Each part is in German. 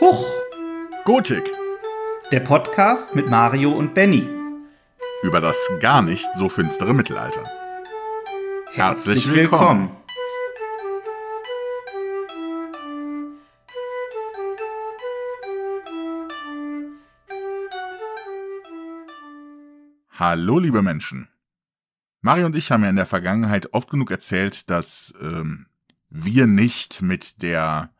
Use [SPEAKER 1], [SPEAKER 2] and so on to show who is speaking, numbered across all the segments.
[SPEAKER 1] Huch! Gotik. Der Podcast mit Mario und Benny. Über das gar nicht so finstere Mittelalter. Herzlich, Herzlich willkommen. willkommen. Hallo, liebe Menschen. Mario und ich haben ja in der Vergangenheit oft genug erzählt, dass ähm, wir nicht mit der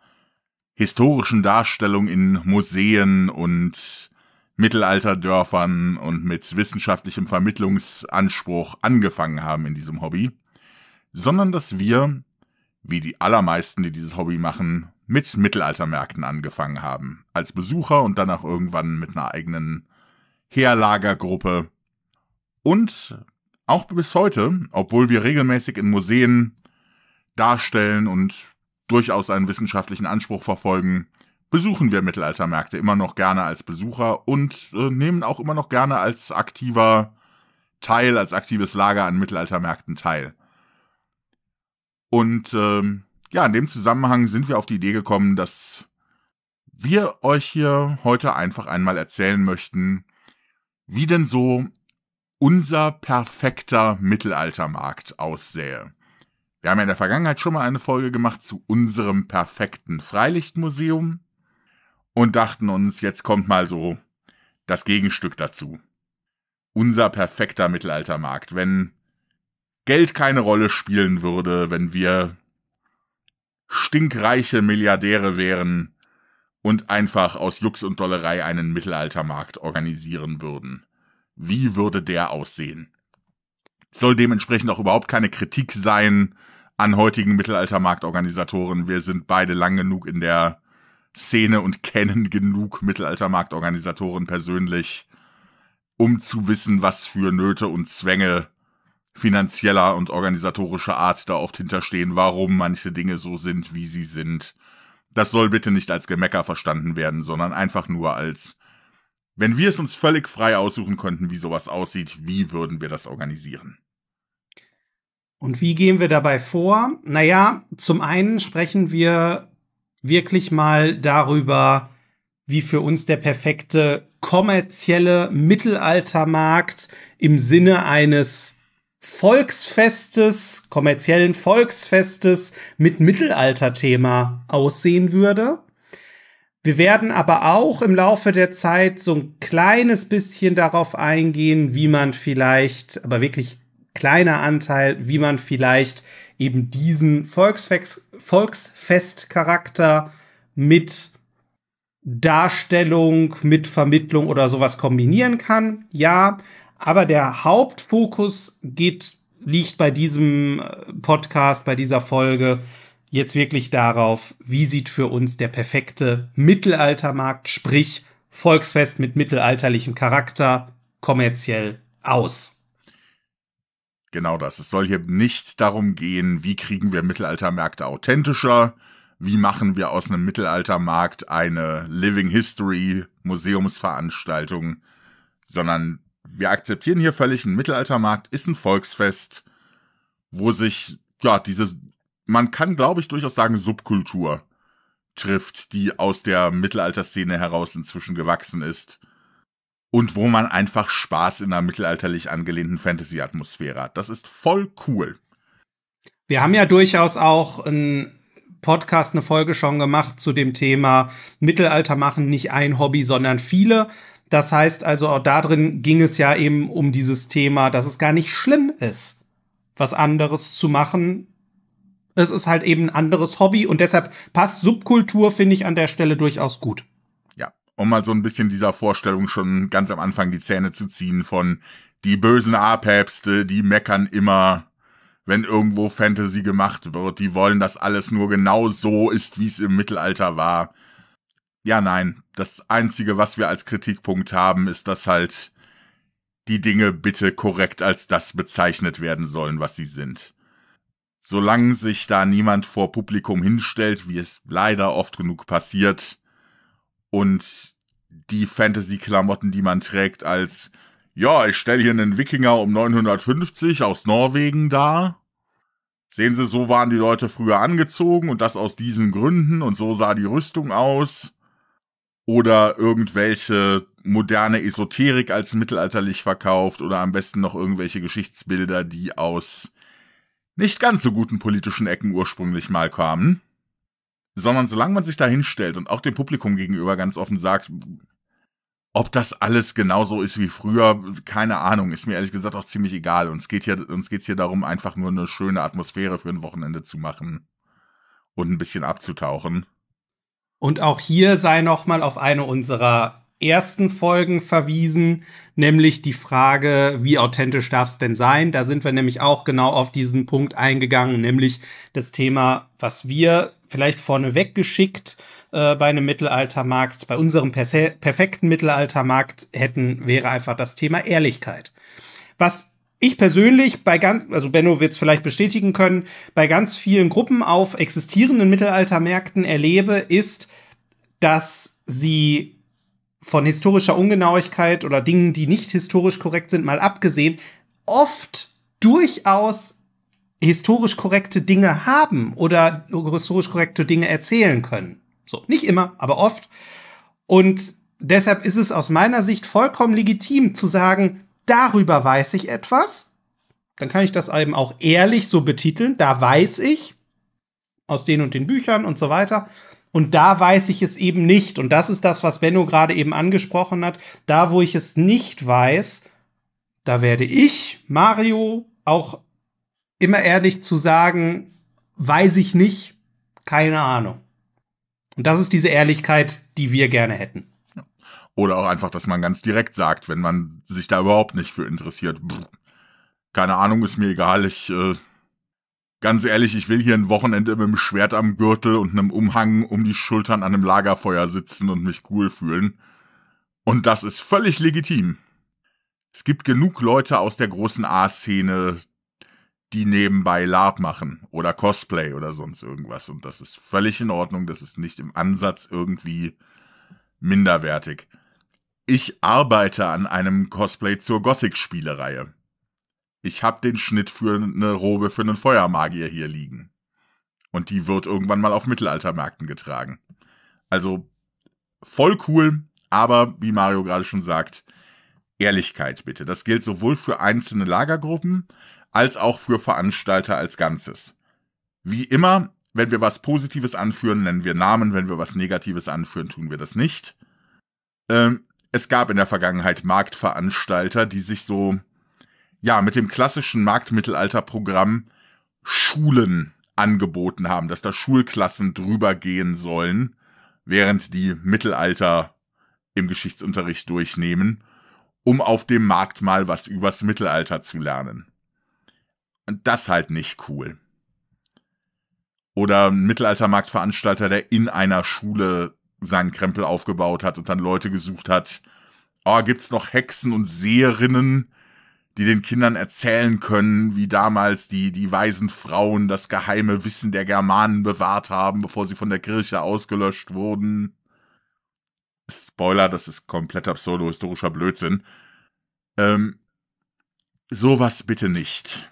[SPEAKER 1] historischen Darstellung in Museen und Mittelalterdörfern und mit wissenschaftlichem Vermittlungsanspruch angefangen haben in diesem Hobby, sondern dass wir, wie die allermeisten, die dieses Hobby machen, mit Mittelaltermärkten angefangen haben, als Besucher und danach irgendwann mit einer eigenen Heerlagergruppe. Und auch bis heute, obwohl wir regelmäßig in Museen darstellen und durchaus einen wissenschaftlichen Anspruch verfolgen, besuchen wir Mittelaltermärkte immer noch gerne als Besucher und äh, nehmen auch immer noch gerne als aktiver Teil, als aktives Lager an Mittelaltermärkten teil. Und ähm, ja, in dem Zusammenhang sind wir auf die Idee gekommen, dass wir euch hier heute einfach einmal erzählen möchten, wie denn so unser perfekter Mittelaltermarkt aussähe. Wir haben ja in der Vergangenheit schon mal eine Folge gemacht zu unserem perfekten Freilichtmuseum und dachten uns, jetzt kommt mal so das Gegenstück dazu. Unser perfekter Mittelaltermarkt. Wenn Geld keine Rolle spielen würde, wenn wir stinkreiche Milliardäre wären und einfach aus Jux und Dollerei einen Mittelaltermarkt organisieren würden. Wie würde der aussehen? Soll dementsprechend auch überhaupt keine Kritik sein an heutigen Mittelaltermarktorganisatoren. Wir sind beide lang genug in der Szene und kennen genug Mittelaltermarktorganisatoren persönlich, um zu wissen, was für Nöte und Zwänge finanzieller und organisatorischer Art da oft hinterstehen, warum manche Dinge so sind, wie sie sind. Das soll bitte nicht als Gemecker verstanden werden, sondern einfach nur als wenn wir es uns völlig frei aussuchen könnten, wie sowas aussieht, wie würden wir das organisieren?
[SPEAKER 2] Und wie gehen wir dabei vor? Naja, zum einen sprechen wir wirklich mal darüber, wie für uns der perfekte kommerzielle Mittelaltermarkt im Sinne eines Volksfestes, kommerziellen Volksfestes mit Mittelalterthema aussehen würde. Wir werden aber auch im Laufe der Zeit so ein kleines bisschen darauf eingehen, wie man vielleicht, aber wirklich kleiner Anteil, wie man vielleicht eben diesen Volksfest Volksfestcharakter mit Darstellung, mit Vermittlung oder sowas kombinieren kann. Ja, aber der Hauptfokus geht, liegt bei diesem äh, Podcast, bei dieser Folge jetzt wirklich darauf, wie sieht für uns der perfekte Mittelaltermarkt, sprich Volksfest mit mittelalterlichem Charakter,
[SPEAKER 1] kommerziell aus. Genau das. Es soll hier nicht darum gehen, wie kriegen wir Mittelaltermärkte authentischer, wie machen wir aus einem Mittelaltermarkt eine Living History Museumsveranstaltung, sondern wir akzeptieren hier völlig, ein Mittelaltermarkt ist ein Volksfest, wo sich, ja, dieses, man kann, glaube ich, durchaus sagen, Subkultur trifft, die aus der Mittelalterszene heraus inzwischen gewachsen ist und wo man einfach Spaß in einer mittelalterlich angelehnten Fantasy-Atmosphäre hat. Das ist voll cool.
[SPEAKER 2] Wir haben ja durchaus auch ein Podcast, eine Folge schon gemacht zu dem Thema Mittelalter machen nicht ein Hobby, sondern viele. Das heißt also, auch da drin ging es ja eben um dieses Thema, dass es gar nicht schlimm ist, was anderes zu machen. Es ist halt eben
[SPEAKER 1] ein anderes Hobby und deshalb passt
[SPEAKER 2] Subkultur, finde
[SPEAKER 1] ich, an der Stelle durchaus gut um mal so ein bisschen dieser Vorstellung schon ganz am Anfang die Zähne zu ziehen von die bösen A-Päpste, die meckern immer, wenn irgendwo Fantasy gemacht wird, die wollen, dass alles nur genau so ist, wie es im Mittelalter war. Ja, nein, das Einzige, was wir als Kritikpunkt haben, ist, dass halt die Dinge bitte korrekt als das bezeichnet werden sollen, was sie sind. Solange sich da niemand vor Publikum hinstellt, wie es leider oft genug passiert, und die Fantasy-Klamotten, die man trägt, als ja, ich stelle hier einen Wikinger um 950 aus Norwegen dar. Sehen Sie, so waren die Leute früher angezogen und das aus diesen Gründen und so sah die Rüstung aus. Oder irgendwelche moderne Esoterik als mittelalterlich verkauft oder am besten noch irgendwelche Geschichtsbilder, die aus nicht ganz so guten politischen Ecken ursprünglich mal kamen sondern solange man sich da hinstellt und auch dem Publikum gegenüber ganz offen sagt, ob das alles genauso ist wie früher, keine Ahnung, ist mir ehrlich gesagt auch ziemlich egal. Uns geht hier, uns geht's hier darum, einfach nur eine schöne Atmosphäre für ein Wochenende zu machen und ein bisschen abzutauchen. Und auch hier
[SPEAKER 2] sei noch mal auf eine unserer ersten Folgen verwiesen, nämlich die Frage, wie authentisch darf es denn sein? Da sind wir nämlich auch genau auf diesen Punkt eingegangen, nämlich das Thema, was wir vielleicht vorneweg geschickt äh, bei einem Mittelaltermarkt, bei unserem perfekten Mittelaltermarkt hätten, wäre einfach das Thema Ehrlichkeit. Was ich persönlich bei ganz, also Benno wird es vielleicht bestätigen können, bei ganz vielen Gruppen auf existierenden Mittelaltermärkten erlebe, ist, dass sie von historischer Ungenauigkeit oder Dingen, die nicht historisch korrekt sind, mal abgesehen, oft durchaus historisch korrekte Dinge haben oder historisch korrekte Dinge erzählen können. So, nicht immer, aber oft. Und deshalb ist es aus meiner Sicht vollkommen legitim zu sagen, darüber weiß ich etwas. Dann kann ich das eben auch ehrlich so betiteln. Da weiß ich aus den und den Büchern und so weiter. Und da weiß ich es eben nicht. Und das ist das, was Benno gerade eben angesprochen hat. Da, wo ich es nicht weiß, da werde ich, Mario, auch immer ehrlich zu sagen, weiß ich nicht, keine Ahnung. Und das ist diese Ehrlichkeit, die wir gerne hätten.
[SPEAKER 1] Oder auch einfach, dass man ganz direkt sagt, wenn man sich da überhaupt nicht für interessiert. keine Ahnung, ist mir egal, ich äh, Ganz ehrlich, ich will hier ein Wochenende mit einem Schwert am Gürtel und einem Umhang um die Schultern an einem Lagerfeuer sitzen und mich cool fühlen. Und das ist völlig legitim. Es gibt genug Leute aus der großen A-Szene, die nebenbei LARP machen oder Cosplay oder sonst irgendwas. Und das ist völlig in Ordnung. Das ist nicht im Ansatz irgendwie minderwertig. Ich arbeite an einem Cosplay zur Gothic-Spielereihe ich habe den Schnitt für eine Robe für einen Feuermagier hier liegen. Und die wird irgendwann mal auf Mittelaltermärkten getragen. Also voll cool, aber wie Mario gerade schon sagt, Ehrlichkeit bitte. Das gilt sowohl für einzelne Lagergruppen als auch für Veranstalter als Ganzes. Wie immer, wenn wir was Positives anführen, nennen wir Namen, wenn wir was Negatives anführen, tun wir das nicht. Ähm, es gab in der Vergangenheit Marktveranstalter, die sich so ja, mit dem klassischen Marktmittelalterprogramm Schulen angeboten haben, dass da Schulklassen drüber gehen sollen, während die Mittelalter im Geschichtsunterricht durchnehmen, um auf dem Markt mal was übers Mittelalter zu lernen. Und das halt nicht cool. Oder ein Mittelaltermarktveranstalter, der in einer Schule seinen Krempel aufgebaut hat und dann Leute gesucht hat. Oh, gibt's noch Hexen und Seherinnen? die den Kindern erzählen können, wie damals die, die weisen Frauen das geheime Wissen der Germanen bewahrt haben, bevor sie von der Kirche ausgelöscht wurden. Spoiler, das ist kompletter pseudo-historischer Blödsinn. Ähm, sowas bitte nicht.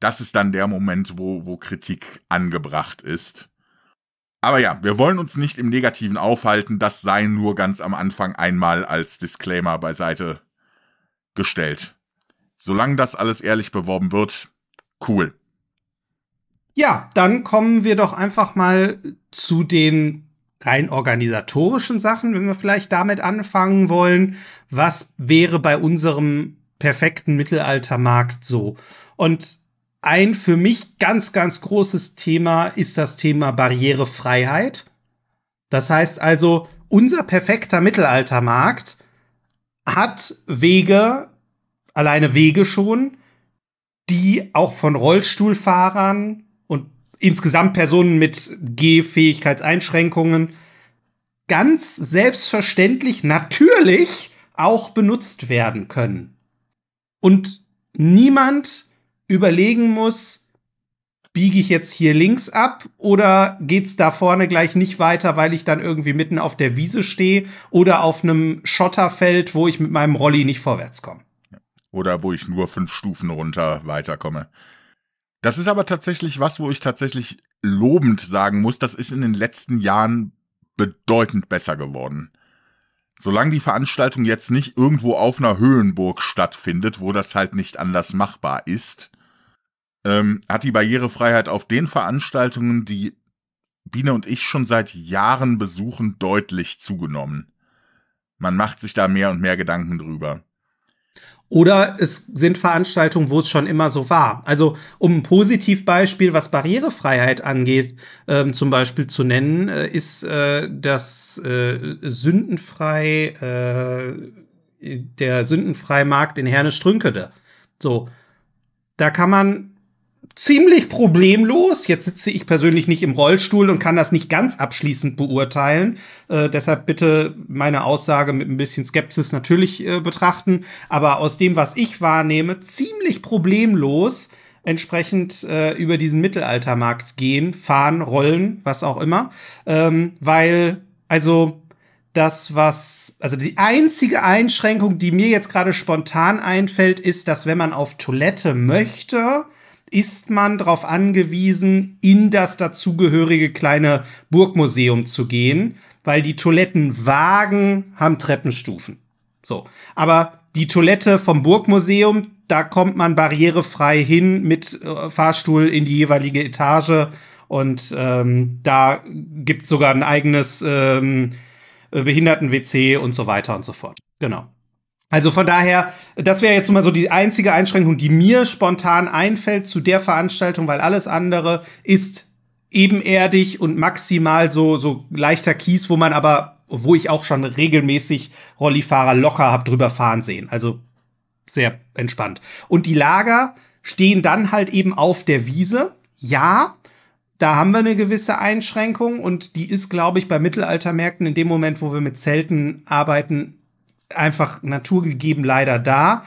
[SPEAKER 1] Das ist dann der Moment, wo, wo Kritik angebracht ist. Aber ja, wir wollen uns nicht im Negativen aufhalten, das sei nur ganz am Anfang einmal als Disclaimer beiseite gestellt solange das alles ehrlich beworben wird, cool.
[SPEAKER 2] Ja, dann kommen wir doch einfach mal zu den rein organisatorischen Sachen, wenn wir vielleicht damit anfangen wollen. Was wäre bei unserem perfekten Mittelaltermarkt so? Und ein für mich ganz, ganz großes Thema ist das Thema Barrierefreiheit. Das heißt also, unser perfekter Mittelaltermarkt hat Wege, alleine Wege schon, die auch von Rollstuhlfahrern und insgesamt Personen mit Gehfähigkeitseinschränkungen ganz selbstverständlich natürlich auch benutzt werden können. Und niemand überlegen muss, biege ich jetzt hier links ab oder geht's da vorne gleich nicht weiter, weil ich dann irgendwie mitten auf der Wiese stehe oder auf einem Schotterfeld, wo ich mit meinem Rolli nicht vorwärts komme
[SPEAKER 1] oder wo ich nur fünf Stufen runter weiterkomme. Das ist aber tatsächlich was, wo ich tatsächlich lobend sagen muss, das ist in den letzten Jahren bedeutend besser geworden. Solange die Veranstaltung jetzt nicht irgendwo auf einer Höhenburg stattfindet, wo das halt nicht anders machbar ist, ähm, hat die Barrierefreiheit auf den Veranstaltungen, die Biene und ich schon seit Jahren besuchen, deutlich zugenommen. Man macht sich da mehr und mehr Gedanken drüber.
[SPEAKER 2] Oder es sind Veranstaltungen, wo es schon immer so war. Also um ein Positivbeispiel, was Barrierefreiheit angeht, äh, zum Beispiel zu nennen, äh, ist äh, das äh, sündenfrei äh, der Sündenfreimarkt in Herne Strünkede. So, da kann man ziemlich problemlos. Jetzt sitze ich persönlich nicht im Rollstuhl und kann das nicht ganz abschließend beurteilen. Äh, deshalb bitte meine Aussage mit ein bisschen Skepsis natürlich äh, betrachten. Aber aus dem, was ich wahrnehme, ziemlich problemlos entsprechend äh, über diesen Mittelaltermarkt gehen, fahren, rollen, was auch immer. Ähm, weil, also das, was, also die einzige Einschränkung, die mir jetzt gerade spontan einfällt, ist, dass wenn man auf Toilette möchte, ist man darauf angewiesen, in das dazugehörige kleine Burgmuseum zu gehen, weil die Toilettenwagen haben Treppenstufen. So. Aber die Toilette vom Burgmuseum, da kommt man barrierefrei hin mit äh, Fahrstuhl in die jeweilige Etage. Und ähm, da gibt es sogar ein eigenes ähm, äh, Behinderten-WC und so weiter und so fort. Genau. Also von daher, das wäre jetzt mal so die einzige Einschränkung, die mir spontan einfällt zu der Veranstaltung, weil alles andere ist ebenerdig und maximal so, so leichter Kies, wo man aber, wo ich auch schon regelmäßig Rollifahrer locker hab drüber fahren sehen. Also sehr entspannt. Und die Lager stehen dann halt eben auf der Wiese. Ja, da haben wir eine gewisse Einschränkung und die ist, glaube ich, bei Mittelaltermärkten in dem Moment, wo wir mit Zelten arbeiten, einfach naturgegeben leider da,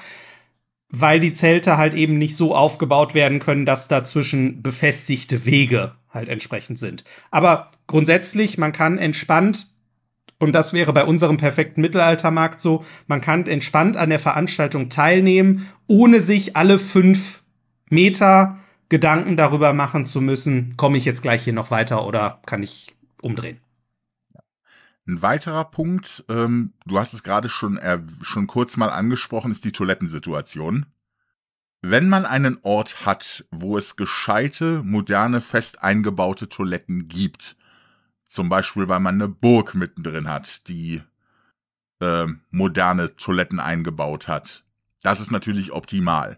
[SPEAKER 2] weil die Zelte halt eben nicht so aufgebaut werden können, dass dazwischen befestigte Wege halt entsprechend sind. Aber grundsätzlich, man kann entspannt und das wäre bei unserem perfekten Mittelaltermarkt so, man kann entspannt an der Veranstaltung teilnehmen, ohne sich alle fünf Meter Gedanken darüber machen zu müssen, komme ich jetzt gleich hier noch weiter oder kann ich umdrehen.
[SPEAKER 1] Ein weiterer Punkt, ähm, du hast es gerade schon, äh, schon kurz mal angesprochen, ist die Toilettensituation. Wenn man einen Ort hat, wo es gescheite, moderne, fest eingebaute Toiletten gibt, zum Beispiel weil man eine Burg mittendrin hat, die äh, moderne Toiletten eingebaut hat, das ist natürlich optimal.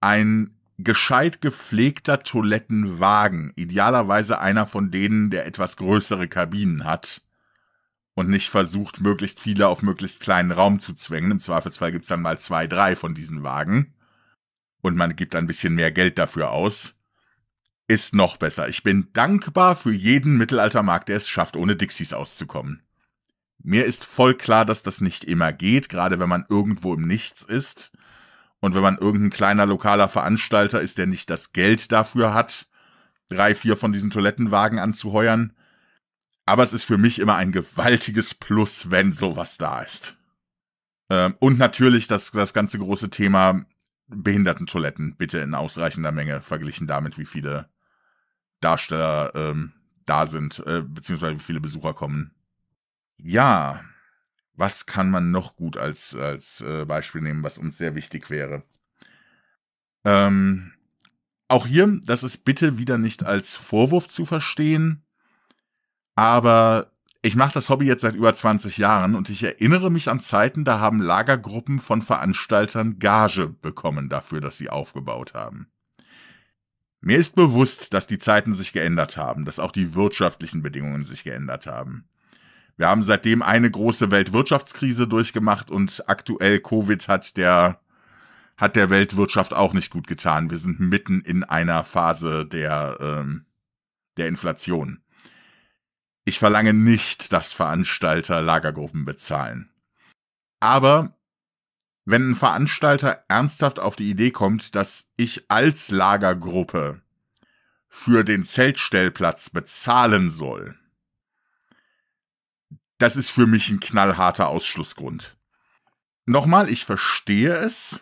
[SPEAKER 1] Ein gescheit gepflegter Toilettenwagen, idealerweise einer von denen, der etwas größere Kabinen hat, und nicht versucht, möglichst viele auf möglichst kleinen Raum zu zwängen. Im Zweifelsfall gibt's dann mal zwei, drei von diesen Wagen und man gibt ein bisschen mehr Geld dafür aus. Ist noch besser. Ich bin dankbar für jeden Mittelaltermarkt, der es schafft, ohne Dixies auszukommen. Mir ist voll klar, dass das nicht immer geht, gerade wenn man irgendwo im Nichts ist und wenn man irgendein kleiner lokaler Veranstalter ist, der nicht das Geld dafür hat, drei, vier von diesen Toilettenwagen anzuheuern aber es ist für mich immer ein gewaltiges Plus, wenn sowas da ist. Ähm, und natürlich das, das ganze große Thema Behindertentoiletten, bitte in ausreichender Menge, verglichen damit, wie viele Darsteller ähm, da sind, äh, beziehungsweise wie viele Besucher kommen. Ja, was kann man noch gut als, als äh, Beispiel nehmen, was uns sehr wichtig wäre? Ähm, auch hier, das ist bitte wieder nicht als Vorwurf zu verstehen, aber ich mache das Hobby jetzt seit über 20 Jahren und ich erinnere mich an Zeiten, da haben Lagergruppen von Veranstaltern Gage bekommen dafür, dass sie aufgebaut haben. Mir ist bewusst, dass die Zeiten sich geändert haben, dass auch die wirtschaftlichen Bedingungen sich geändert haben. Wir haben seitdem eine große Weltwirtschaftskrise durchgemacht und aktuell Covid hat der, hat der Weltwirtschaft auch nicht gut getan. Wir sind mitten in einer Phase der, ähm, der Inflation. Ich verlange nicht, dass Veranstalter Lagergruppen bezahlen. Aber wenn ein Veranstalter ernsthaft auf die Idee kommt, dass ich als Lagergruppe für den Zeltstellplatz bezahlen soll, das ist für mich ein knallharter Ausschlussgrund. Nochmal, ich verstehe es.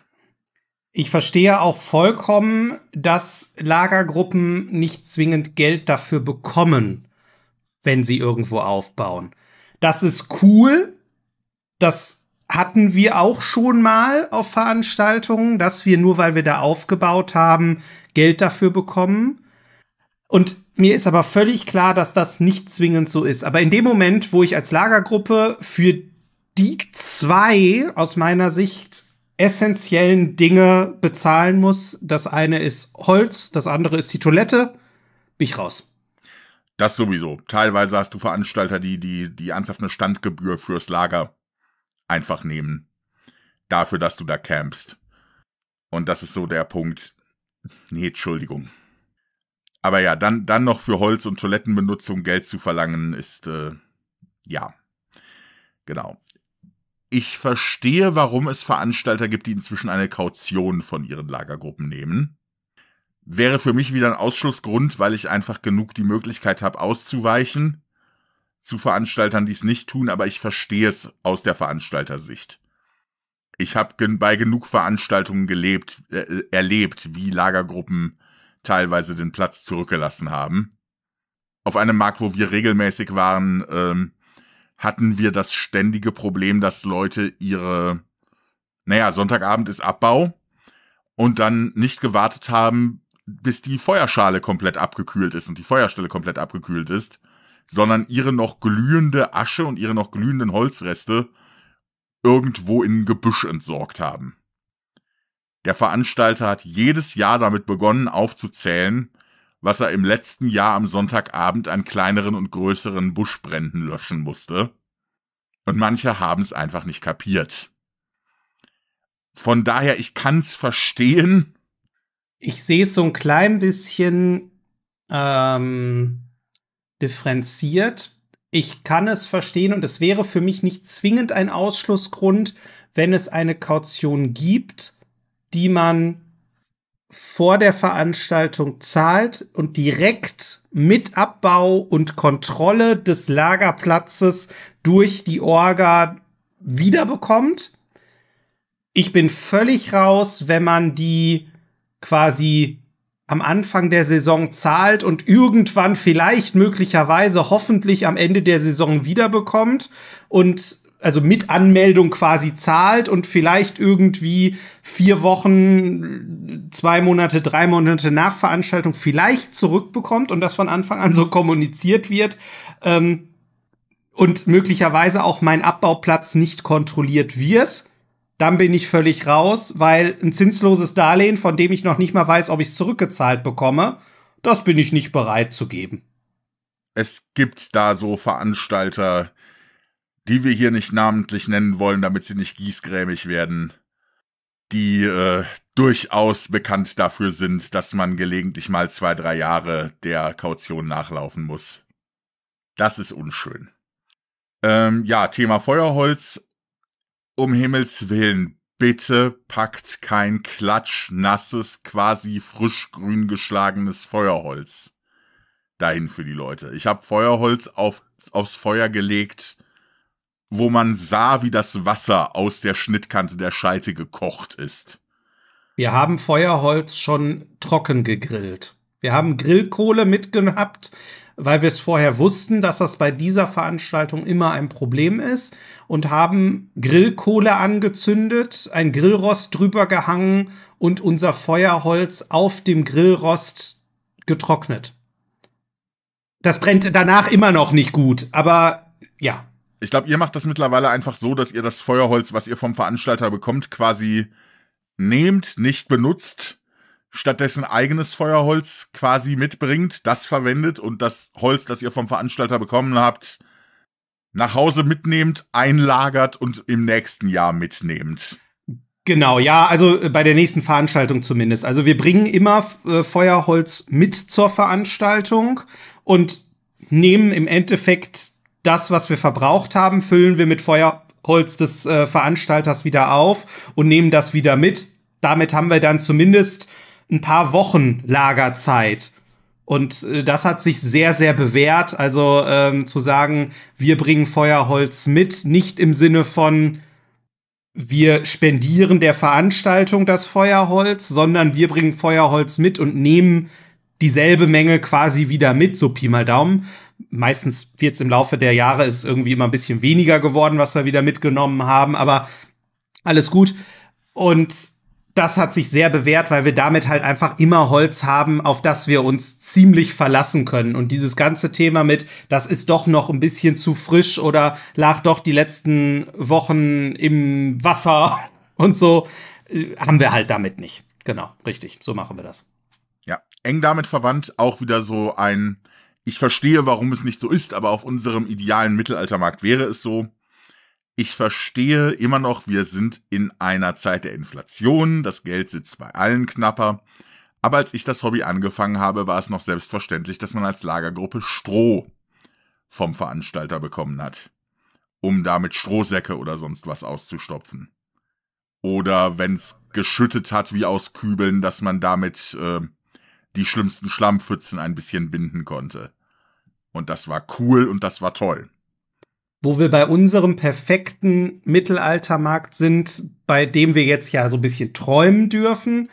[SPEAKER 1] Ich verstehe auch vollkommen, dass Lagergruppen nicht
[SPEAKER 2] zwingend Geld dafür bekommen, wenn sie irgendwo aufbauen. Das ist cool. Das hatten wir auch schon mal auf Veranstaltungen, dass wir nur weil wir da aufgebaut haben, Geld dafür bekommen. Und mir ist aber völlig klar, dass das nicht zwingend so ist. Aber in dem Moment, wo ich als Lagergruppe für die zwei aus meiner Sicht essentiellen Dinge bezahlen muss, das eine ist Holz, das andere ist die Toilette,
[SPEAKER 1] bin ich raus. Das sowieso. Teilweise hast du Veranstalter, die die, die ernsthafte Standgebühr fürs Lager einfach nehmen. Dafür, dass du da campst. Und das ist so der Punkt. Nee, Entschuldigung. Aber ja, dann, dann noch für Holz- und Toilettenbenutzung Geld zu verlangen, ist, äh, ja. Genau. Ich verstehe, warum es Veranstalter gibt, die inzwischen eine Kaution von ihren Lagergruppen nehmen wäre für mich wieder ein Ausschlussgrund, weil ich einfach genug die Möglichkeit habe, auszuweichen zu Veranstaltern, die es nicht tun, aber ich verstehe es aus der Veranstaltersicht. Ich habe gen bei genug Veranstaltungen gelebt, äh, erlebt, wie Lagergruppen teilweise den Platz zurückgelassen haben. Auf einem Markt, wo wir regelmäßig waren, ähm, hatten wir das ständige Problem, dass Leute ihre, naja, Sonntagabend ist Abbau und dann nicht gewartet haben, bis die Feuerschale komplett abgekühlt ist und die Feuerstelle komplett abgekühlt ist, sondern ihre noch glühende Asche und ihre noch glühenden Holzreste irgendwo in ein Gebüsch entsorgt haben. Der Veranstalter hat jedes Jahr damit begonnen aufzuzählen, was er im letzten Jahr am Sonntagabend an kleineren und größeren Buschbränden löschen musste. Und manche haben es einfach nicht kapiert. Von daher, ich kann es verstehen, ich sehe es so ein klein bisschen
[SPEAKER 2] ähm, differenziert. Ich kann es verstehen und es wäre für mich nicht zwingend ein Ausschlussgrund, wenn es eine Kaution gibt, die man vor der Veranstaltung zahlt und direkt mit Abbau und Kontrolle des Lagerplatzes durch die Orga wiederbekommt. Ich bin völlig raus, wenn man die quasi am Anfang der Saison zahlt und irgendwann vielleicht möglicherweise hoffentlich am Ende der Saison wiederbekommt und also mit Anmeldung quasi zahlt und vielleicht irgendwie vier Wochen, zwei Monate, drei Monate nach Veranstaltung vielleicht zurückbekommt und das von Anfang an so kommuniziert wird ähm, und möglicherweise auch mein Abbauplatz nicht kontrolliert wird dann bin ich völlig raus, weil ein zinsloses Darlehen, von dem ich noch nicht mal weiß, ob ich es zurückgezahlt bekomme, das bin ich
[SPEAKER 1] nicht bereit zu geben. Es gibt da so Veranstalter, die wir hier nicht namentlich nennen wollen, damit sie nicht gießgrämig werden, die äh, durchaus bekannt dafür sind, dass man gelegentlich mal zwei, drei Jahre der Kaution nachlaufen muss. Das ist unschön. Ähm, ja, Thema Feuerholz um Himmels Willen, bitte packt kein klatschnasses, quasi frisch grün geschlagenes Feuerholz dahin für die Leute. Ich habe Feuerholz auf, aufs Feuer gelegt, wo man sah, wie das Wasser aus der Schnittkante der Scheite gekocht ist.
[SPEAKER 2] Wir haben Feuerholz schon trocken gegrillt. Wir haben Grillkohle mitgehabt, weil wir es vorher wussten, dass das bei dieser Veranstaltung immer ein Problem ist und haben Grillkohle angezündet, ein Grillrost drüber gehangen und unser Feuerholz auf dem Grillrost getrocknet. Das brennt danach immer noch nicht gut, aber
[SPEAKER 1] ja. Ich glaube, ihr macht das mittlerweile einfach so, dass ihr das Feuerholz, was ihr vom Veranstalter bekommt, quasi nehmt, nicht benutzt stattdessen eigenes Feuerholz quasi mitbringt, das verwendet und das Holz, das ihr vom Veranstalter bekommen habt, nach Hause mitnehmt, einlagert und im nächsten Jahr mitnehmt. Genau, ja, also
[SPEAKER 2] äh, bei der nächsten Veranstaltung zumindest. Also wir bringen immer äh, Feuerholz mit zur Veranstaltung und nehmen im Endeffekt das, was wir verbraucht haben, füllen wir mit Feuerholz des äh, Veranstalters wieder auf und nehmen das wieder mit. Damit haben wir dann zumindest ein paar Wochen Lagerzeit. Und äh, das hat sich sehr, sehr bewährt. Also ähm, zu sagen, wir bringen Feuerholz mit, nicht im Sinne von, wir spendieren der Veranstaltung das Feuerholz, sondern wir bringen Feuerholz mit und nehmen dieselbe Menge quasi wieder mit, so Pi mal Daumen. Meistens jetzt im Laufe der Jahre ist irgendwie immer ein bisschen weniger geworden, was wir wieder mitgenommen haben, aber alles gut. Und das hat sich sehr bewährt, weil wir damit halt einfach immer Holz haben, auf das wir uns ziemlich verlassen können. Und dieses ganze Thema mit, das ist doch noch ein bisschen zu frisch oder lag doch die letzten Wochen im Wasser und so, äh, haben
[SPEAKER 1] wir halt damit nicht. Genau, richtig, so machen wir das. Ja, eng damit verwandt auch wieder so ein, ich verstehe, warum es nicht so ist, aber auf unserem idealen Mittelaltermarkt wäre es so ich verstehe immer noch, wir sind in einer Zeit der Inflation, das Geld sitzt bei allen knapper. Aber als ich das Hobby angefangen habe, war es noch selbstverständlich, dass man als Lagergruppe Stroh vom Veranstalter bekommen hat, um damit Strohsäcke oder sonst was auszustopfen. Oder wenn's geschüttet hat wie aus Kübeln, dass man damit äh, die schlimmsten Schlammpfützen ein bisschen binden konnte. Und das war cool und das war toll wo wir bei
[SPEAKER 2] unserem perfekten Mittelaltermarkt sind, bei dem wir jetzt ja so ein bisschen träumen dürfen.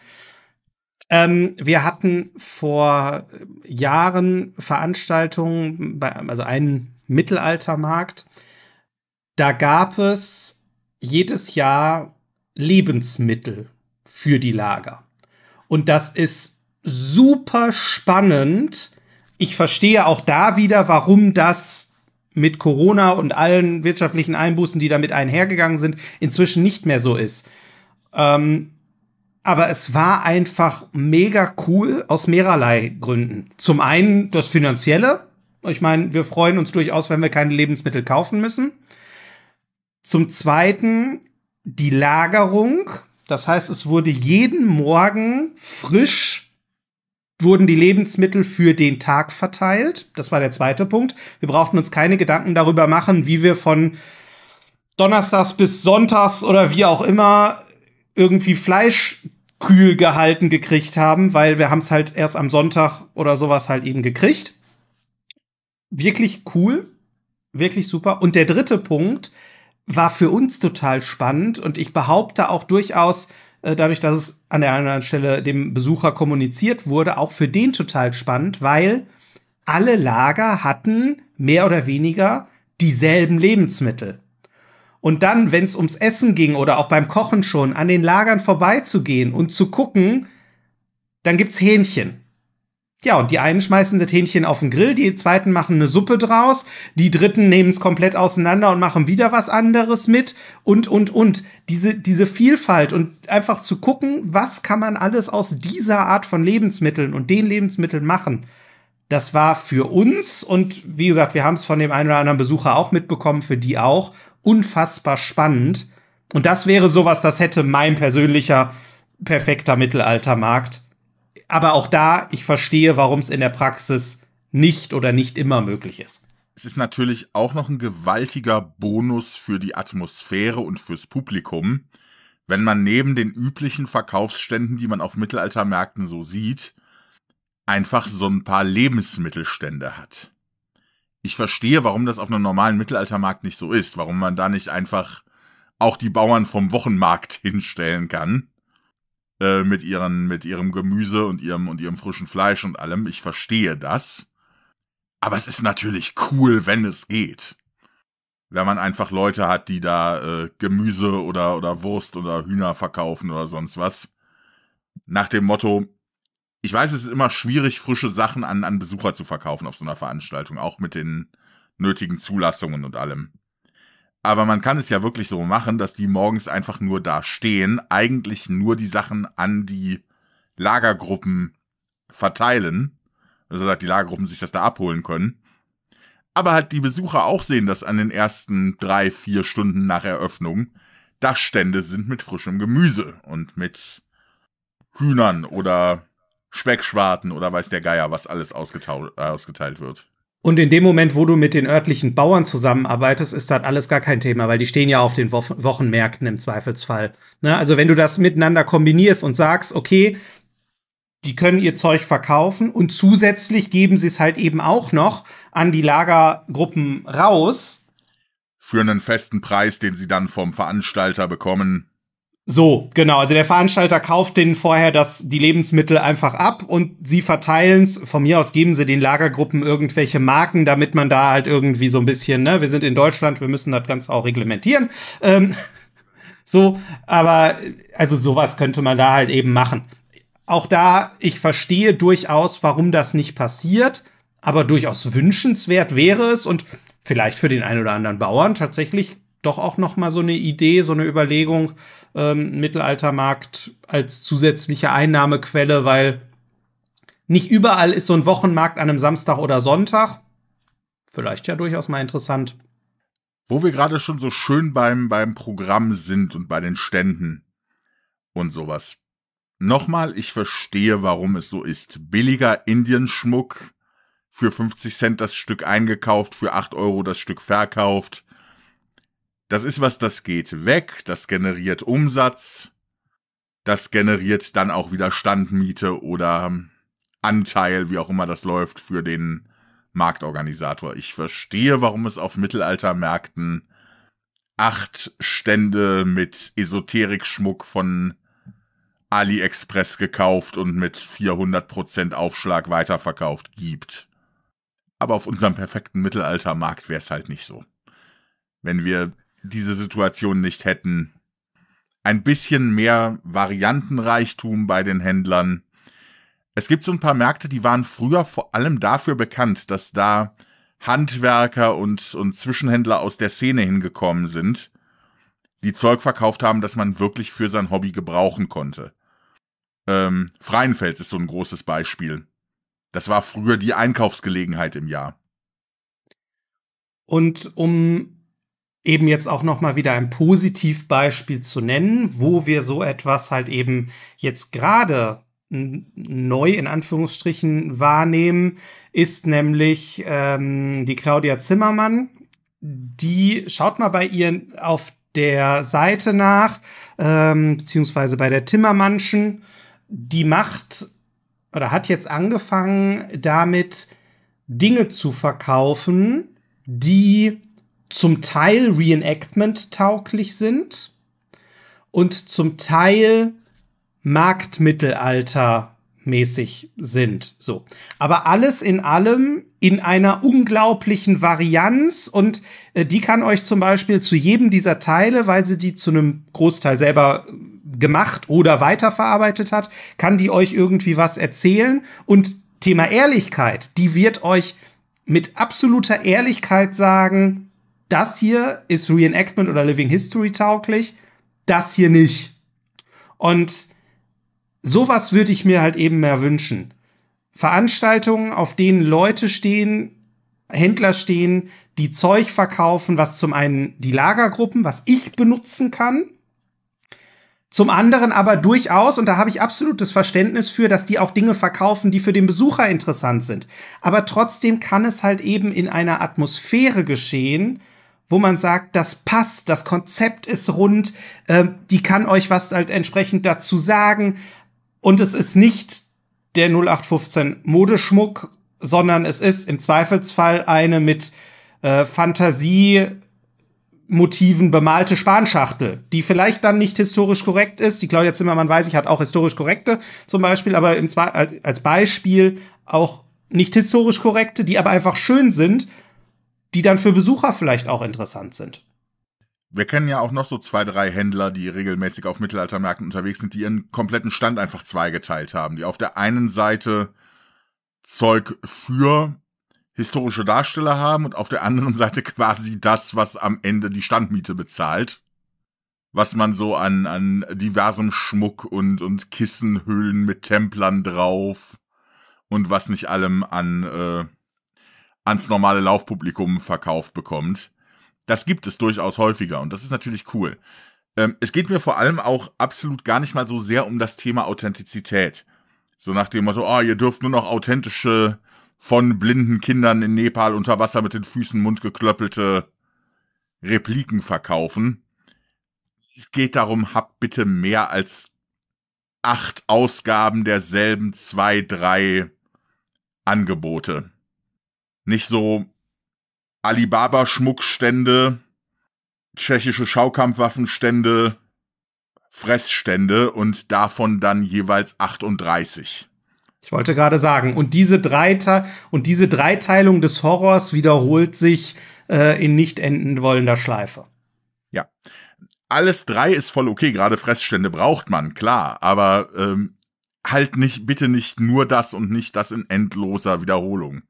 [SPEAKER 2] Ähm, wir hatten vor Jahren Veranstaltungen, bei, also einen Mittelaltermarkt. Da gab es jedes Jahr Lebensmittel für die Lager. Und das ist super spannend. Ich verstehe auch da wieder, warum das mit Corona und allen wirtschaftlichen Einbußen, die damit einhergegangen sind, inzwischen nicht mehr so ist. Ähm, aber es war einfach mega cool aus mehrerlei Gründen. Zum einen das Finanzielle. Ich meine, wir freuen uns durchaus, wenn wir keine Lebensmittel kaufen müssen. Zum zweiten die Lagerung. Das heißt, es wurde jeden Morgen frisch wurden die Lebensmittel für den Tag verteilt. Das war der zweite Punkt. Wir brauchten uns keine Gedanken darüber machen, wie wir von Donnerstags bis Sonntags oder wie auch immer irgendwie Fleisch kühl gehalten gekriegt haben, weil wir haben es halt erst am Sonntag oder sowas halt eben gekriegt. Wirklich cool, wirklich super. Und der dritte Punkt war für uns total spannend und ich behaupte auch durchaus, äh, dadurch, dass es an der einen oder anderen Stelle dem Besucher kommuniziert wurde, auch für den total spannend, weil alle Lager hatten mehr oder weniger dieselben Lebensmittel. Und dann, wenn es ums Essen ging oder auch beim Kochen schon, an den Lagern vorbeizugehen und zu gucken, dann gibt's Hähnchen. Ja, und die einen schmeißen das Hähnchen auf den Grill, die zweiten machen eine Suppe draus, die dritten nehmen es komplett auseinander und machen wieder was anderes mit und, und, und. Diese, diese Vielfalt und einfach zu gucken, was kann man alles aus dieser Art von Lebensmitteln und den Lebensmitteln machen. Das war für uns und wie gesagt, wir haben es von dem einen oder anderen Besucher auch mitbekommen, für die auch, unfassbar spannend. Und das wäre sowas, das hätte mein persönlicher perfekter Mittelaltermarkt aber auch da, ich verstehe, warum es in der Praxis
[SPEAKER 1] nicht oder nicht immer möglich ist. Es ist natürlich auch noch ein gewaltiger Bonus für die Atmosphäre und fürs Publikum, wenn man neben den üblichen Verkaufsständen, die man auf Mittelaltermärkten so sieht, einfach so ein paar Lebensmittelstände hat. Ich verstehe, warum das auf einem normalen Mittelaltermarkt nicht so ist, warum man da nicht einfach auch die Bauern vom Wochenmarkt hinstellen kann. Äh, mit, ihren, mit ihrem Gemüse und ihrem, und ihrem frischen Fleisch und allem. Ich verstehe das. Aber es ist natürlich cool, wenn es geht. Wenn man einfach Leute hat, die da äh, Gemüse oder, oder Wurst oder Hühner verkaufen oder sonst was. Nach dem Motto, ich weiß, es ist immer schwierig, frische Sachen an, an Besucher zu verkaufen auf so einer Veranstaltung, auch mit den nötigen Zulassungen und allem. Aber man kann es ja wirklich so machen, dass die morgens einfach nur da stehen, eigentlich nur die Sachen an die Lagergruppen verteilen, also dass die Lagergruppen sich das da abholen können. Aber halt die Besucher auch sehen, dass an den ersten drei, vier Stunden nach Eröffnung Dachstände sind mit frischem Gemüse und mit Hühnern oder Speckschwarten oder weiß der Geier, was alles äh, ausgeteilt wird.
[SPEAKER 2] Und in dem Moment, wo du mit den örtlichen Bauern zusammenarbeitest, ist das alles gar kein Thema, weil die stehen ja auf den Wo Wochenmärkten im Zweifelsfall. Ne? Also wenn du das miteinander kombinierst und sagst, okay, die können ihr Zeug verkaufen und zusätzlich geben sie
[SPEAKER 1] es halt eben auch noch an die Lagergruppen raus. Für einen festen Preis, den sie dann vom Veranstalter bekommen. So, genau. Also der Veranstalter
[SPEAKER 2] kauft denen vorher das, die Lebensmittel einfach ab und sie verteilen es. Von mir aus geben sie den Lagergruppen irgendwelche Marken, damit man da halt irgendwie so ein bisschen, ne, wir sind in Deutschland, wir müssen das Ganze auch reglementieren. Ähm, so, aber also sowas könnte man da halt eben machen. Auch da, ich verstehe durchaus, warum das nicht passiert, aber durchaus wünschenswert wäre es und vielleicht für den einen oder anderen Bauern tatsächlich doch auch noch mal so eine Idee, so eine Überlegung, ähm, Mittelaltermarkt als zusätzliche Einnahmequelle, weil nicht überall ist so ein Wochenmarkt an einem
[SPEAKER 1] Samstag oder Sonntag. Vielleicht ja durchaus mal interessant. Wo wir gerade schon so schön beim, beim Programm sind und bei den Ständen und sowas. Nochmal, ich verstehe, warum es so ist. Billiger Indienschmuck für 50 Cent das Stück eingekauft, für 8 Euro das Stück verkauft. Das ist was, das geht weg, das generiert Umsatz, das generiert dann auch wieder Standmiete oder Anteil, wie auch immer das läuft, für den Marktorganisator. Ich verstehe, warum es auf Mittelaltermärkten acht Stände mit Esoterik-Schmuck von AliExpress gekauft und mit 400% Aufschlag weiterverkauft gibt. Aber auf unserem perfekten Mittelaltermarkt wäre es halt nicht so. Wenn wir diese Situation nicht hätten. Ein bisschen mehr Variantenreichtum bei den Händlern. Es gibt so ein paar Märkte, die waren früher vor allem dafür bekannt, dass da Handwerker und, und Zwischenhändler aus der Szene hingekommen sind, die Zeug verkauft haben, das man wirklich für sein Hobby gebrauchen konnte. Ähm, Freienfels ist so ein großes Beispiel. Das war früher die Einkaufsgelegenheit im Jahr. Und um eben
[SPEAKER 2] jetzt auch noch mal wieder ein Positivbeispiel zu nennen, wo wir so etwas halt eben jetzt gerade neu in Anführungsstrichen wahrnehmen, ist nämlich ähm, die Claudia Zimmermann. Die schaut mal bei ihr auf der Seite nach, ähm, beziehungsweise bei der Timmermanschen. Die macht oder hat jetzt angefangen damit, Dinge zu verkaufen, die zum Teil Reenactment tauglich sind und zum Teil Marktmittelalter mäßig sind, so. Aber alles in allem in einer unglaublichen Varianz und äh, die kann euch zum Beispiel zu jedem dieser Teile, weil sie die zu einem Großteil selber äh, gemacht oder weiterverarbeitet hat, kann die euch irgendwie was erzählen und Thema Ehrlichkeit, die wird euch mit absoluter Ehrlichkeit sagen, das hier ist Reenactment oder Living History tauglich, das hier nicht. Und sowas würde ich mir halt eben mehr wünschen. Veranstaltungen, auf denen Leute stehen, Händler stehen, die Zeug verkaufen, was zum einen die Lagergruppen, was ich benutzen kann, zum anderen aber durchaus, und da habe ich absolutes Verständnis für, dass die auch Dinge verkaufen, die für den Besucher interessant sind. Aber trotzdem kann es halt eben in einer Atmosphäre geschehen, wo man sagt, das passt, das Konzept ist rund, äh, die kann euch was halt entsprechend dazu sagen. Und es ist nicht der 0815 Modeschmuck, sondern es ist im Zweifelsfall eine mit äh, Fantasie bemalte Spanschachtel, die vielleicht dann nicht historisch korrekt ist. Die Claudia Zimmermann weiß ich, hat auch historisch korrekte zum Beispiel, aber im Zwe als Beispiel auch nicht historisch korrekte, die aber einfach schön sind die dann für Besucher vielleicht auch interessant sind.
[SPEAKER 1] Wir kennen ja auch noch so zwei, drei Händler, die regelmäßig auf Mittelaltermärkten unterwegs sind, die ihren kompletten Stand einfach zweigeteilt haben. Die auf der einen Seite Zeug für historische Darsteller haben und auf der anderen Seite quasi das, was am Ende die Standmiete bezahlt. Was man so an, an diversem Schmuck und, und Kissenhüllen mit Templern drauf und was nicht allem an äh, ans normale Laufpublikum verkauft bekommt. Das gibt es durchaus häufiger und das ist natürlich cool. Ähm, es geht mir vor allem auch absolut gar nicht mal so sehr um das Thema Authentizität. So nach dem Motto, oh, ihr dürft nur noch authentische, von blinden Kindern in Nepal unter Wasser mit den Füßen mundgeklöppelte Repliken verkaufen. Es geht darum, habt bitte mehr als acht Ausgaben derselben zwei, drei Angebote nicht so Alibaba-Schmuckstände, tschechische Schaukampfwaffenstände, Fressstände und davon dann jeweils 38.
[SPEAKER 2] Ich wollte gerade sagen, und diese, Dreite und diese Dreiteilung des Horrors wiederholt sich äh, in nicht enden wollender Schleife.
[SPEAKER 1] Ja. Alles drei ist voll okay, gerade Fressstände braucht man, klar, aber ähm, halt nicht, bitte nicht nur das und nicht das in endloser Wiederholung.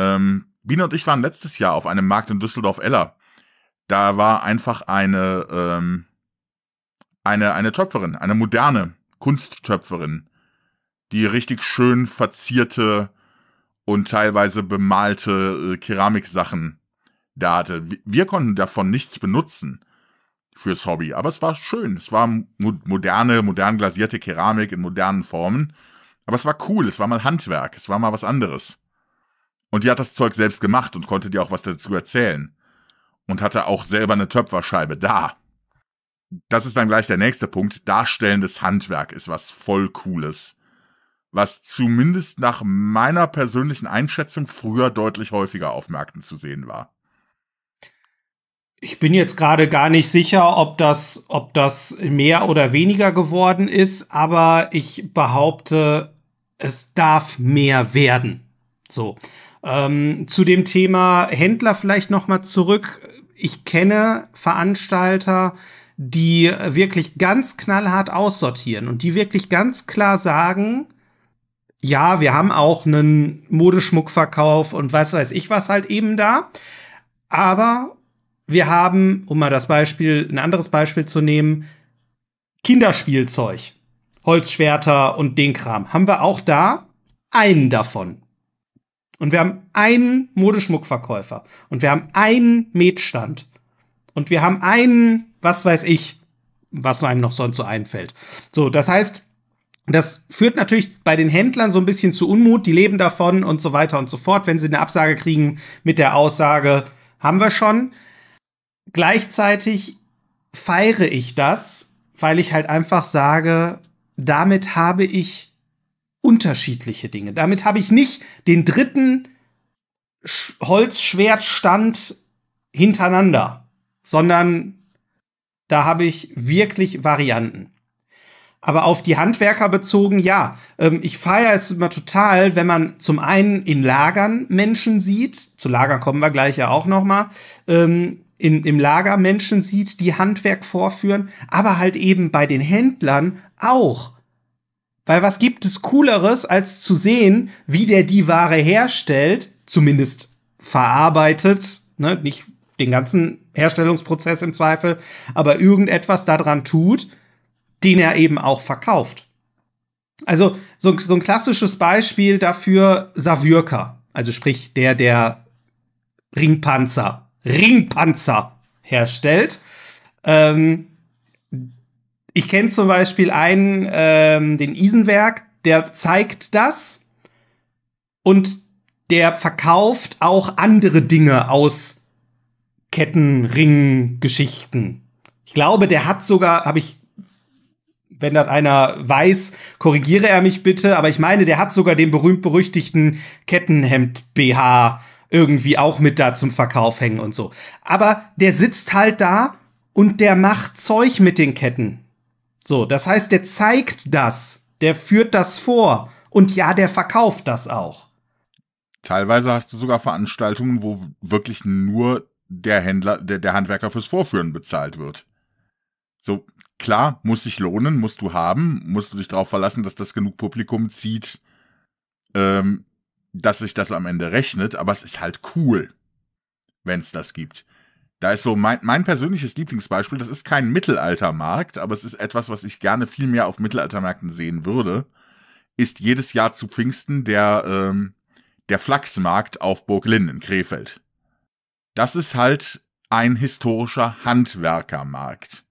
[SPEAKER 1] Ähm, Bina und ich waren letztes Jahr auf einem Markt in Düsseldorf-Eller. Da war einfach eine, ähm, eine, eine Töpferin, eine moderne Kunsttöpferin, die richtig schön verzierte und teilweise bemalte äh, Keramiksachen da hatte. Wir konnten davon nichts benutzen fürs Hobby, aber es war schön. Es war moderne, modern glasierte Keramik in modernen Formen. Aber es war cool, es war mal Handwerk, es war mal was anderes. Und die hat das Zeug selbst gemacht und konnte dir auch was dazu erzählen. Und hatte auch selber eine Töpferscheibe da. Das ist dann gleich der nächste Punkt. Darstellendes Handwerk ist was voll Cooles. Was zumindest nach meiner persönlichen Einschätzung früher deutlich häufiger auf Märkten zu sehen war. Ich bin
[SPEAKER 2] jetzt gerade gar nicht sicher, ob das, ob das mehr oder weniger geworden ist, aber ich behaupte, es darf mehr werden. So. Ähm, zu dem Thema Händler vielleicht noch mal zurück. Ich kenne Veranstalter, die wirklich ganz knallhart aussortieren und die wirklich ganz klar sagen, ja, wir haben auch einen Modeschmuckverkauf und was weiß ich was halt eben da. Aber wir haben, um mal das Beispiel, ein anderes Beispiel zu nehmen, Kinderspielzeug, Holzschwerter und den Kram. Haben wir auch da einen davon. Und wir haben einen Modeschmuckverkäufer. Und wir haben einen Metstand. Und wir haben einen, was weiß ich, was einem noch sonst so einfällt. So, das heißt, das führt natürlich bei den Händlern so ein bisschen zu Unmut. Die leben davon und so weiter und so fort, wenn sie eine Absage kriegen mit der Aussage, haben wir schon. Gleichzeitig feiere ich das, weil ich halt einfach sage, damit habe ich unterschiedliche Dinge. Damit habe ich nicht den dritten Sch Holzschwertstand hintereinander, sondern da habe ich wirklich Varianten. Aber auf die Handwerker bezogen, ja. Ähm, ich feiere es immer total, wenn man zum einen in Lagern Menschen sieht, zu Lagern kommen wir gleich ja auch noch mal, ähm, in, im Lager Menschen sieht, die Handwerk vorführen, aber halt eben bei den Händlern auch weil was gibt es Cooleres, als zu sehen, wie der die Ware herstellt, zumindest verarbeitet, ne? nicht den ganzen Herstellungsprozess im Zweifel, aber irgendetwas daran tut, den er eben auch verkauft. Also so, so ein klassisches Beispiel dafür Savürka, also sprich der, der Ringpanzer, Ringpanzer herstellt. Ähm, ich kenne zum Beispiel einen, ähm, den Isenwerk, der zeigt das und der verkauft auch andere Dinge aus Ketten, Ringen, Geschichten. Ich glaube, der hat sogar, habe ich, wenn das einer weiß, korrigiere er mich bitte, aber ich meine, der hat sogar den berühmt-berüchtigten Kettenhemd BH irgendwie auch mit da zum Verkauf hängen und so. Aber der sitzt halt da und der macht Zeug mit den Ketten. So, das heißt, der zeigt das, der führt das vor und ja, der verkauft das auch.
[SPEAKER 1] Teilweise hast du sogar Veranstaltungen, wo wirklich nur der Händler, der, der Handwerker fürs Vorführen bezahlt wird. So, klar, muss sich lohnen, musst du haben, musst du dich darauf verlassen, dass das genug Publikum zieht, ähm, dass sich das am Ende rechnet, aber es ist halt cool, wenn es das gibt da ist so mein, mein persönliches Lieblingsbeispiel, das ist kein Mittelaltermarkt, aber es ist etwas, was ich gerne viel mehr auf Mittelaltermärkten sehen würde, ist jedes Jahr zu Pfingsten der, ähm, der Flachsmarkt auf Burg Linn in Krefeld. Das ist halt ein historischer Handwerkermarkt.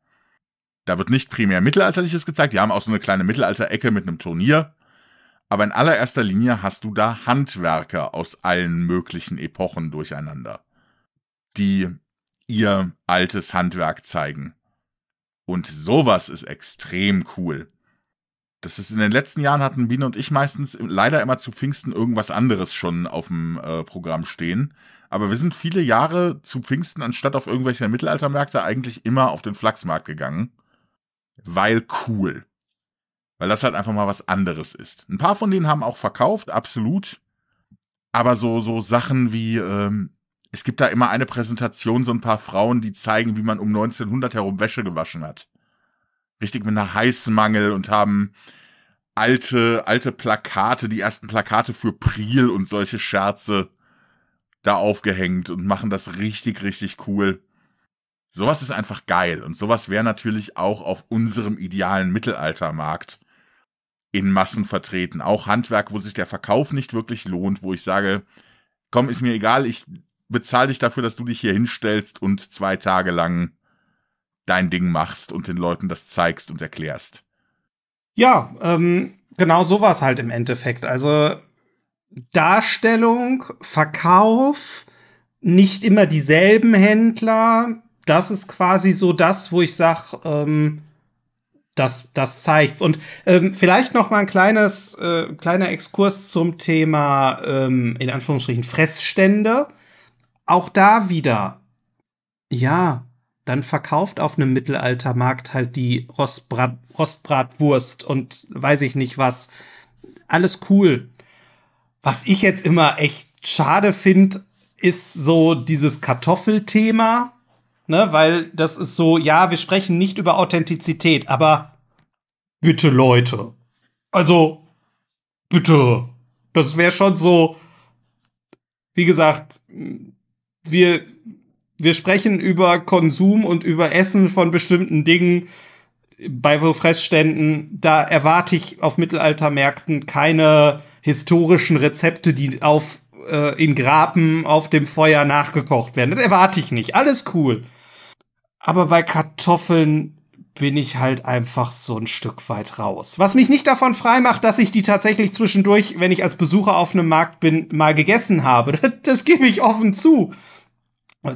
[SPEAKER 1] Da wird nicht primär Mittelalterliches gezeigt, die haben auch so eine kleine Mittelalter-Ecke mit einem Turnier, aber in allererster Linie hast du da Handwerker aus allen möglichen Epochen durcheinander. Die ihr altes Handwerk zeigen. Und sowas ist extrem cool. Das ist in den letzten Jahren hatten Biene und ich meistens leider immer zu Pfingsten irgendwas anderes schon auf dem äh, Programm stehen. Aber wir sind viele Jahre zu Pfingsten anstatt auf irgendwelche Mittelaltermärkte eigentlich immer auf den Flachsmarkt gegangen. Weil cool. Weil das halt einfach mal was anderes ist. Ein paar von denen haben auch verkauft, absolut. Aber so, so Sachen wie, ähm, es gibt da immer eine Präsentation, so ein paar Frauen, die zeigen, wie man um 1900 herum Wäsche gewaschen hat. Richtig mit einer Heißmangel und haben alte, alte Plakate, die ersten Plakate für Priel und solche Scherze da aufgehängt und machen das richtig, richtig cool. Sowas ist einfach geil und sowas wäre natürlich auch auf unserem idealen Mittelaltermarkt in Massen vertreten. Auch Handwerk, wo sich der Verkauf nicht wirklich lohnt, wo ich sage, komm, ist mir egal, ich bezahle dich dafür, dass du dich hier hinstellst und zwei Tage lang dein Ding machst und den Leuten das zeigst und erklärst. Ja,
[SPEAKER 2] ähm, genau so war es halt im Endeffekt. Also Darstellung, Verkauf, nicht immer dieselben Händler. Das ist quasi so das, wo ich sage, ähm, das, das zeigt's. Und ähm, vielleicht noch mal ein kleines, äh, kleiner Exkurs zum Thema ähm, in Anführungsstrichen Fressstände auch da wieder, ja, dann verkauft auf einem Mittelaltermarkt halt die Rostbrat Rostbratwurst und weiß ich nicht was. Alles cool. Was ich jetzt immer echt schade finde, ist so dieses Kartoffelthema, ne, weil das ist so, ja, wir sprechen nicht über Authentizität, aber bitte Leute. Also, bitte. Das wäre schon so, wie gesagt, wir, wir sprechen über Konsum und über Essen von bestimmten Dingen bei Fressständen. Da erwarte ich auf Mittelaltermärkten keine historischen Rezepte, die auf äh, in Graben auf dem Feuer nachgekocht werden. Das erwarte ich nicht. Alles cool. Aber bei Kartoffeln bin ich halt einfach so ein Stück weit raus. Was mich nicht davon frei macht, dass ich die tatsächlich zwischendurch, wenn ich als Besucher auf einem Markt bin, mal gegessen habe. Das, das gebe ich offen zu.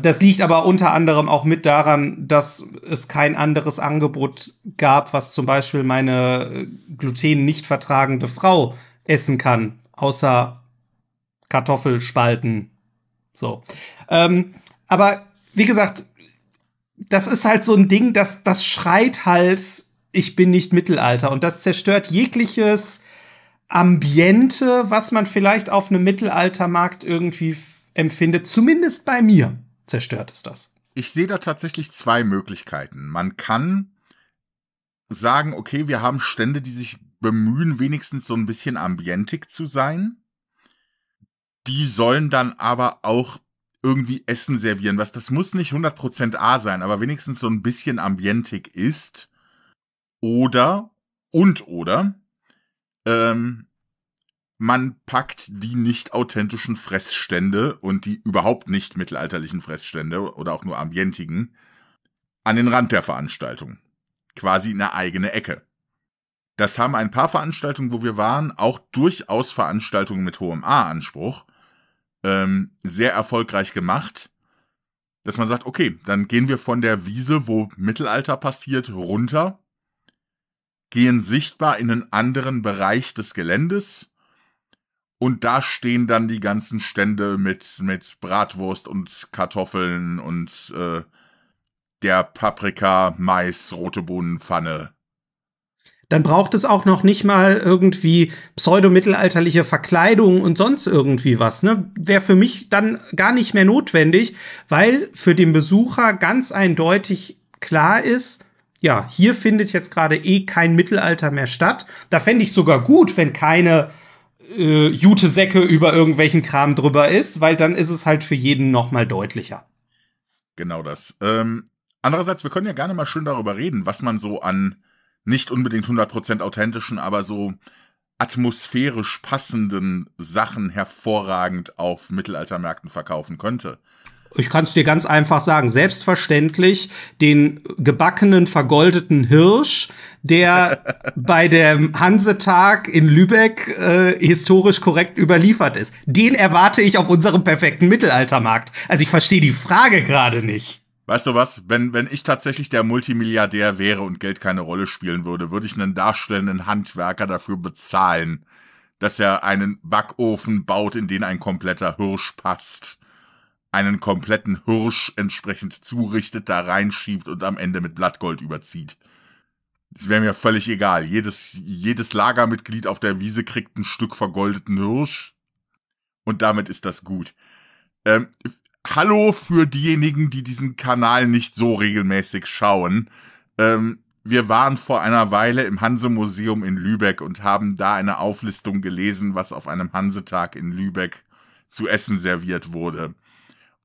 [SPEAKER 2] Das liegt aber unter anderem auch mit daran, dass es kein anderes Angebot gab, was zum Beispiel meine äh, gluten nicht vertragende Frau essen kann, außer Kartoffelspalten. So. Ähm, aber wie gesagt, das ist halt so ein Ding, das, das schreit halt, ich bin nicht Mittelalter. Und das zerstört jegliches Ambiente, was man vielleicht auf einem Mittelaltermarkt
[SPEAKER 1] irgendwie empfindet. Zumindest bei mir zerstört es das. Ich sehe da tatsächlich zwei Möglichkeiten. Man kann sagen, okay, wir haben Stände, die sich bemühen, wenigstens so ein bisschen ambientig zu sein. Die sollen dann aber auch irgendwie Essen servieren, was das muss nicht 100% A sein, aber wenigstens so ein bisschen ambientig ist. Oder, und oder, ähm, man packt die nicht authentischen Fressstände und die überhaupt nicht mittelalterlichen Fressstände oder auch nur ambientigen an den Rand der Veranstaltung. Quasi in eine eigene Ecke. Das haben ein paar Veranstaltungen, wo wir waren, auch durchaus Veranstaltungen mit hohem A-Anspruch, ähm, sehr erfolgreich gemacht, dass man sagt, okay, dann gehen wir von der Wiese, wo Mittelalter passiert, runter, gehen sichtbar in einen anderen Bereich des Geländes und da stehen dann die ganzen Stände mit, mit Bratwurst und Kartoffeln und äh, der Paprika, Mais, rote Bohnenpfanne
[SPEAKER 2] dann braucht es auch noch nicht mal irgendwie pseudomittelalterliche Verkleidung und sonst irgendwie was. Ne? Wäre für mich dann gar nicht mehr notwendig, weil für den Besucher ganz eindeutig klar ist, ja, hier findet jetzt gerade eh kein Mittelalter mehr statt. Da fände ich sogar gut, wenn keine äh, Jute-Säcke über irgendwelchen Kram drüber
[SPEAKER 1] ist, weil dann ist es halt für jeden nochmal deutlicher. Genau das. Ähm, andererseits, wir können ja gerne mal schön darüber reden, was man so an nicht unbedingt 100% authentischen, aber so atmosphärisch passenden Sachen hervorragend auf Mittelaltermärkten verkaufen könnte.
[SPEAKER 2] Ich kann es dir ganz einfach sagen, selbstverständlich den gebackenen, vergoldeten Hirsch, der bei dem Hansetag in Lübeck äh, historisch korrekt überliefert ist. Den erwarte ich auf
[SPEAKER 1] unserem perfekten Mittelaltermarkt. Also ich verstehe die Frage gerade nicht. Weißt du was, wenn, wenn ich tatsächlich der Multimilliardär wäre und Geld keine Rolle spielen würde, würde ich einen darstellenden Handwerker dafür bezahlen, dass er einen Backofen baut, in den ein kompletter Hirsch passt. Einen kompletten Hirsch entsprechend zurichtet, da reinschiebt und am Ende mit Blattgold überzieht. Das wäre mir völlig egal. Jedes, jedes Lagermitglied auf der Wiese kriegt ein Stück vergoldeten Hirsch. Und damit ist das gut. Ähm, Hallo für diejenigen, die diesen Kanal nicht so regelmäßig schauen. Ähm, wir waren vor einer Weile im Hanse-Museum in Lübeck und haben da eine Auflistung gelesen, was auf einem Hansetag in Lübeck zu essen serviert wurde.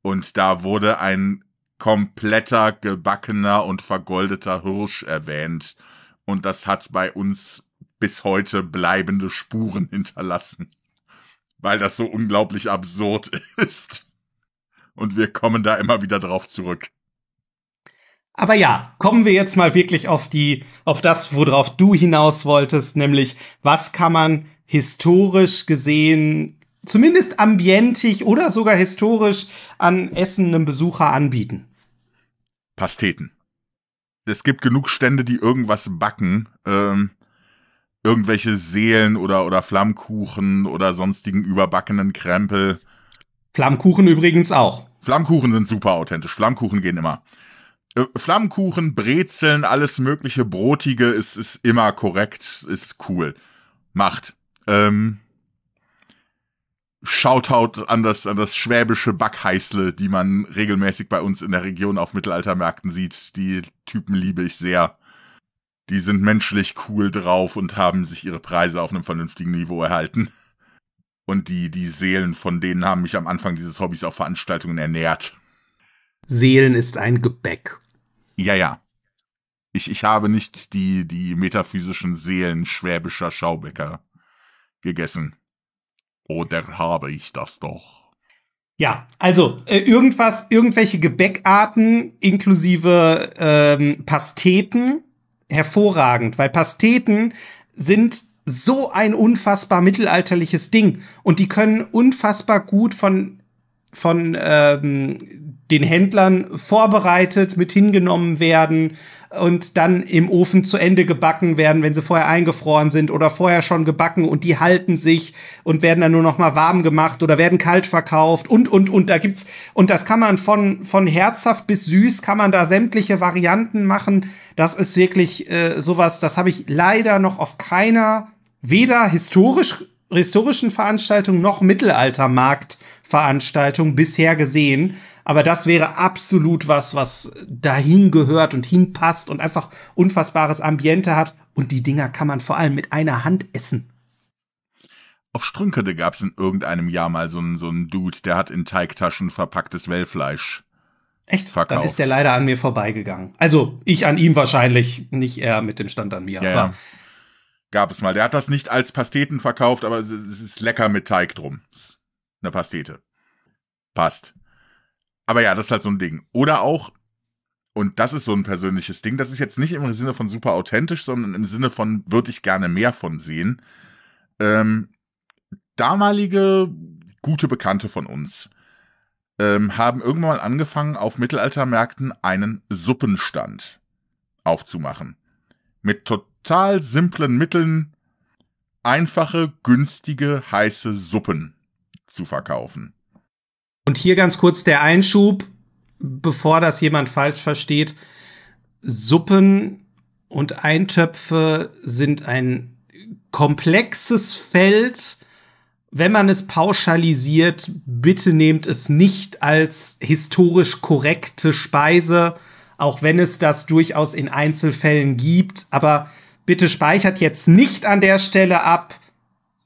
[SPEAKER 1] Und da wurde ein kompletter, gebackener und vergoldeter Hirsch erwähnt. Und das hat bei uns bis heute bleibende Spuren hinterlassen. Weil das so unglaublich absurd ist und wir kommen da immer wieder drauf zurück.
[SPEAKER 2] Aber ja, kommen wir jetzt mal wirklich auf die, auf das, worauf du hinaus wolltest, nämlich was kann man historisch gesehen, zumindest ambientig oder sogar historisch an Essen Besucher anbieten?
[SPEAKER 1] Pasteten. Es gibt genug Stände, die irgendwas backen. Ähm, irgendwelche Seelen oder, oder Flammkuchen oder sonstigen überbackenen Krempel. Flammkuchen übrigens auch. Flammkuchen sind super authentisch. Flammkuchen gehen immer. Äh, Flammkuchen, Brezeln, alles mögliche Brotige ist, ist immer korrekt, ist cool. Macht. Ähm, Shoutout an das, an das schwäbische Backheißle, die man regelmäßig bei uns in der Region auf Mittelaltermärkten sieht. Die Typen liebe ich sehr. Die sind menschlich cool drauf und haben sich ihre Preise auf einem vernünftigen Niveau erhalten. Und die, die Seelen von denen haben mich am Anfang dieses Hobbys auf Veranstaltungen ernährt. Seelen ist ein Gebäck. Ja, ja. Ich, ich habe nicht die, die metaphysischen Seelen schwäbischer Schaubäcker gegessen. Oder habe ich das doch?
[SPEAKER 2] Ja, also äh, irgendwas, irgendwelche Gebäckarten inklusive ähm, Pasteten, hervorragend, weil Pasteten sind so ein unfassbar mittelalterliches Ding. Und die können unfassbar gut von, von ähm, den Händlern vorbereitet, mit hingenommen werden und dann im Ofen zu Ende gebacken werden, wenn sie vorher eingefroren sind oder vorher schon gebacken und die halten sich und werden dann nur noch mal warm gemacht oder werden kalt verkauft und und und da gibt's und das kann man von von herzhaft bis süß kann man da sämtliche Varianten machen. Das ist wirklich äh, sowas, das habe ich leider noch auf keiner weder historisch, historischen Veranstaltungen noch Mittelaltermarktveranstaltungen bisher gesehen. Aber das wäre absolut was, was dahin gehört und hinpasst und einfach unfassbares Ambiente hat. Und die Dinger kann man vor allem mit einer
[SPEAKER 1] Hand essen. Auf Strünkede gab es in irgendeinem Jahr mal so einen, so einen Dude, der hat in Teigtaschen verpacktes Wellfleisch. Echt? Verkauft. Dann ist der leider an mir vorbeigegangen. Also ich an ihm wahrscheinlich, nicht er mit dem Stand an mir. Ja, aber ja. Gab es mal. Der hat das nicht als Pasteten verkauft, aber es ist lecker mit Teig drum. Eine Pastete. Passt. Aber ja, das ist halt so ein Ding. Oder auch, und das ist so ein persönliches Ding, das ist jetzt nicht im Sinne von super authentisch, sondern im Sinne von würde ich gerne mehr von sehen. Ähm, damalige gute Bekannte von uns ähm, haben irgendwann mal angefangen, auf Mittelaltermärkten einen Suppenstand aufzumachen. Mit to total simplen Mitteln einfache, günstige, heiße Suppen zu verkaufen.
[SPEAKER 2] Und hier ganz kurz der Einschub, bevor das jemand falsch versteht. Suppen und Eintöpfe sind ein komplexes Feld. Wenn man es pauschalisiert, bitte nehmt es nicht als historisch korrekte Speise, auch wenn es das durchaus in Einzelfällen gibt. Aber bitte speichert jetzt nicht an der Stelle ab,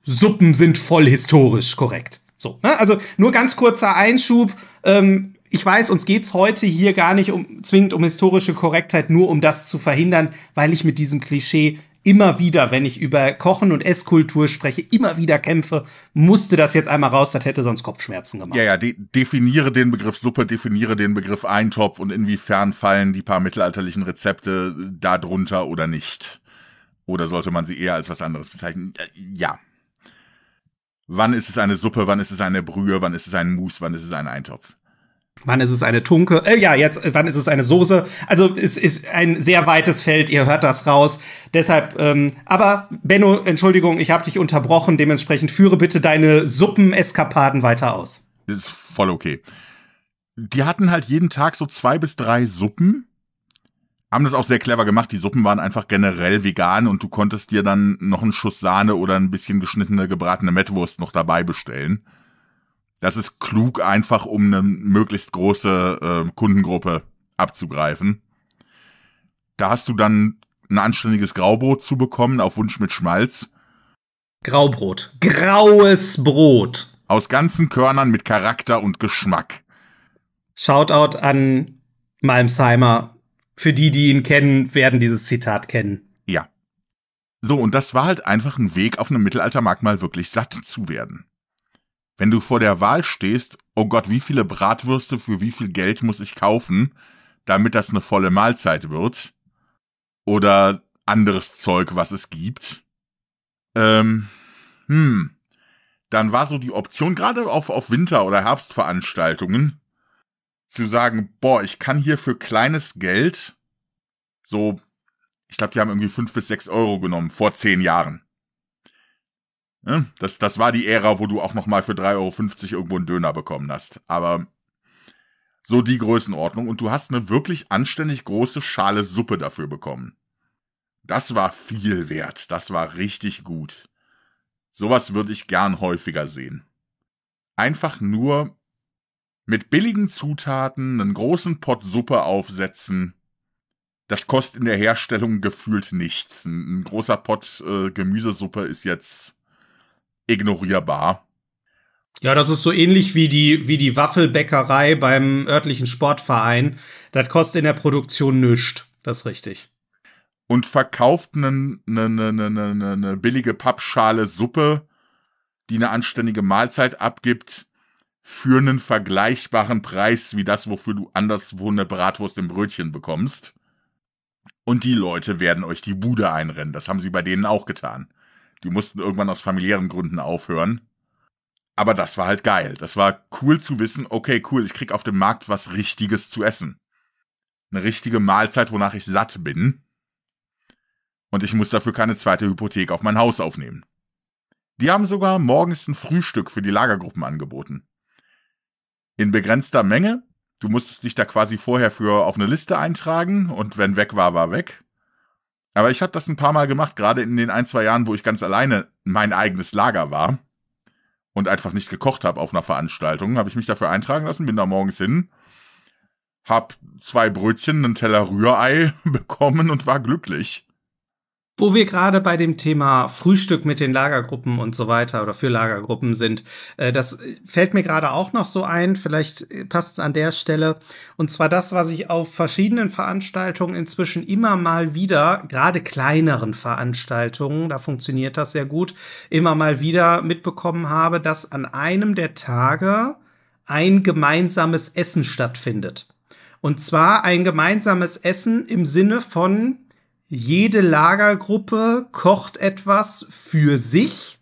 [SPEAKER 2] Suppen sind voll historisch korrekt. So, ne? Also nur ganz kurzer Einschub. Ähm, ich weiß, uns geht es heute hier gar nicht um, zwingend um historische Korrektheit, nur um das zu verhindern, weil ich mit diesem Klischee immer wieder, wenn ich über Kochen und Esskultur spreche, immer wieder kämpfe, musste das jetzt einmal raus, das hätte sonst Kopfschmerzen gemacht.
[SPEAKER 1] Ja, ja, de definiere den Begriff Suppe, definiere den Begriff Eintopf und inwiefern fallen die paar mittelalterlichen Rezepte äh, darunter oder nicht. Oder sollte man sie eher als was anderes bezeichnen? Äh, ja. Wann ist es eine Suppe, wann ist es eine Brühe, wann ist es ein Mousse, wann ist es ein Eintopf? Wann ist es eine Tunke? Äh, ja, jetzt, äh, wann ist es eine Soße? Also
[SPEAKER 2] es ist ein sehr weites Feld, ihr hört das raus. Deshalb, ähm, aber Benno, Entschuldigung, ich habe dich unterbrochen. Dementsprechend führe bitte deine Suppeneskapaden weiter aus.
[SPEAKER 1] Ist voll okay. Die hatten halt jeden Tag so zwei bis drei Suppen haben das auch sehr clever gemacht. Die Suppen waren einfach generell vegan und du konntest dir dann noch einen Schuss Sahne oder ein bisschen geschnittene gebratene Mettwurst noch dabei bestellen. Das ist klug einfach, um eine möglichst große äh, Kundengruppe abzugreifen. Da hast du dann ein anständiges Graubrot zu bekommen, auf Wunsch mit Schmalz. Graubrot. Graues Brot. Aus ganzen Körnern mit Charakter und Geschmack. Shoutout an Malmsheimer für die, die ihn kennen, werden dieses Zitat kennen. Ja. So, und das war halt einfach ein Weg, auf einem Mittelaltermarkt mal wirklich satt zu werden. Wenn du vor der Wahl stehst, oh Gott, wie viele Bratwürste für wie viel Geld muss ich kaufen, damit das eine volle Mahlzeit wird? Oder anderes Zeug, was es gibt? Ähm, hm. Dann war so die Option, gerade auf, auf Winter- oder Herbstveranstaltungen, zu sagen, boah, ich kann hier für kleines Geld so, ich glaube, die haben irgendwie fünf bis sechs Euro genommen vor zehn Jahren. Ne? das, das war die Ära, wo du auch nochmal für 3,50 Euro irgendwo einen Döner bekommen hast. Aber so die Größenordnung. Und du hast eine wirklich anständig große Schale Suppe dafür bekommen. Das war viel wert. Das war richtig gut. Sowas würde ich gern häufiger sehen. Einfach nur, mit billigen Zutaten einen großen Pott Suppe aufsetzen. Das kostet in der Herstellung gefühlt nichts. Ein, großer Pott äh, Gemüsesuppe ist jetzt ignorierbar.
[SPEAKER 2] Ja, das ist so ähnlich wie die, wie die Waffelbäckerei beim örtlichen Sportverein. Das kostet in der Produktion nichts.
[SPEAKER 1] Das ist richtig. Und verkauft eine ne, ne, ne, ne, billige Pappschale Suppe, die eine anständige Mahlzeit abgibt, für einen vergleichbaren Preis wie das, wofür du anderswo eine Bratwurst im Brötchen bekommst. Und die Leute werden euch die Bude einrennen. Das haben sie bei denen auch getan. Die mussten irgendwann aus familiären Gründen aufhören. Aber das war halt geil. Das war cool zu wissen, okay, cool, ich krieg auf dem Markt was Richtiges zu essen. Eine richtige Mahlzeit, wonach ich satt bin. Und ich muss dafür keine zweite Hypothek auf mein Haus aufnehmen. Die haben sogar morgens ein Frühstück für die Lagergruppen angeboten in begrenzter Menge. Du musstest dich da quasi vorher für auf eine Liste eintragen und wenn weg war, war weg. Aber ich habe das ein paar Mal gemacht, gerade in den ein, zwei Jahren, wo ich ganz alleine mein eigenes Lager war und einfach nicht gekocht habe auf einer Veranstaltung, habe ich mich dafür eintragen lassen, bin da morgens hin, habe zwei Brötchen, einen Teller Rührei bekommen und war glücklich. Wo wir gerade bei dem Thema Frühstück
[SPEAKER 2] mit den Lagergruppen und so weiter oder für Lagergruppen sind, äh, das äh, fällt mir gerade auch noch so ein, vielleicht äh, passt es an der Stelle. Und zwar das, was ich auf verschiedenen Veranstaltungen inzwischen immer mal wieder, gerade kleineren Veranstaltungen, da funktioniert das sehr gut, immer mal wieder mitbekommen habe, dass an einem der Tage ein gemeinsames Essen stattfindet. Und zwar ein gemeinsames Essen im Sinne von jede Lagergruppe kocht etwas für sich,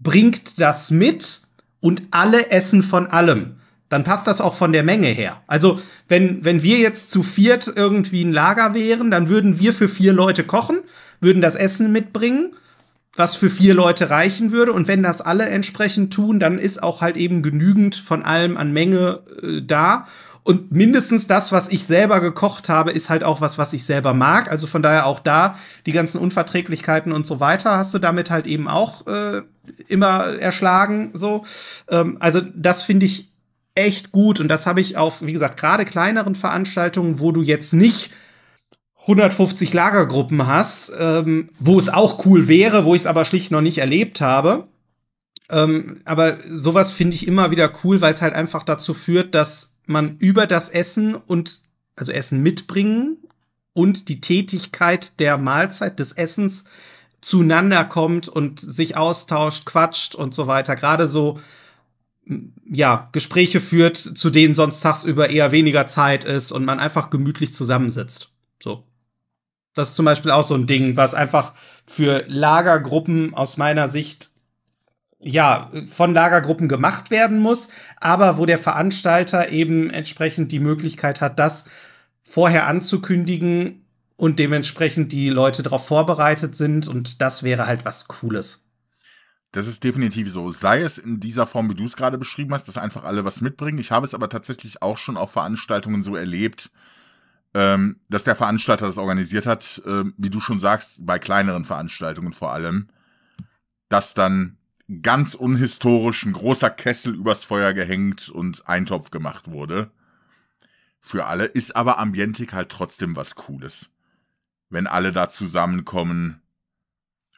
[SPEAKER 2] bringt das mit und alle essen von allem. Dann passt das auch von der Menge her. Also, wenn, wenn wir jetzt zu viert irgendwie ein Lager wären, dann würden wir für vier Leute kochen, würden das Essen mitbringen, was für vier Leute reichen würde. Und wenn das alle entsprechend tun, dann ist auch halt eben genügend von allem an Menge äh, da. Und mindestens das, was ich selber gekocht habe, ist halt auch was, was ich selber mag. Also von daher auch da die ganzen Unverträglichkeiten und so weiter hast du damit halt eben auch äh, immer erschlagen. So, ähm, also das finde ich echt gut und das habe ich auf, wie gesagt, gerade kleineren Veranstaltungen, wo du jetzt nicht 150 Lagergruppen hast, ähm, wo es auch cool wäre, wo ich es aber schlicht noch nicht erlebt habe. Ähm, aber sowas finde ich immer wieder cool, weil es halt einfach dazu führt, dass man über das Essen und also Essen mitbringen und die Tätigkeit der Mahlzeit des Essens zueinander kommt und sich austauscht, quatscht und so weiter. Gerade so ja, Gespräche führt, zu denen sonst tagsüber eher weniger Zeit ist und man einfach gemütlich zusammensitzt. So. Das ist zum Beispiel auch so ein Ding, was einfach für Lagergruppen aus meiner Sicht ja, von Lagergruppen gemacht werden muss, aber wo der Veranstalter eben entsprechend die Möglichkeit hat, das vorher anzukündigen und dementsprechend die Leute darauf vorbereitet sind und das wäre halt was Cooles.
[SPEAKER 1] Das ist definitiv so. Sei es in dieser Form, wie du es gerade beschrieben hast, dass einfach alle was mitbringen. Ich habe es aber tatsächlich auch schon auf Veranstaltungen so erlebt, ähm, dass der Veranstalter das organisiert hat, äh, wie du schon sagst, bei kleineren Veranstaltungen vor allem, dass dann ganz unhistorisch ein großer Kessel übers Feuer gehängt und Eintopf gemacht wurde. Für alle ist aber Ambientik halt trotzdem was Cooles. Wenn alle da zusammenkommen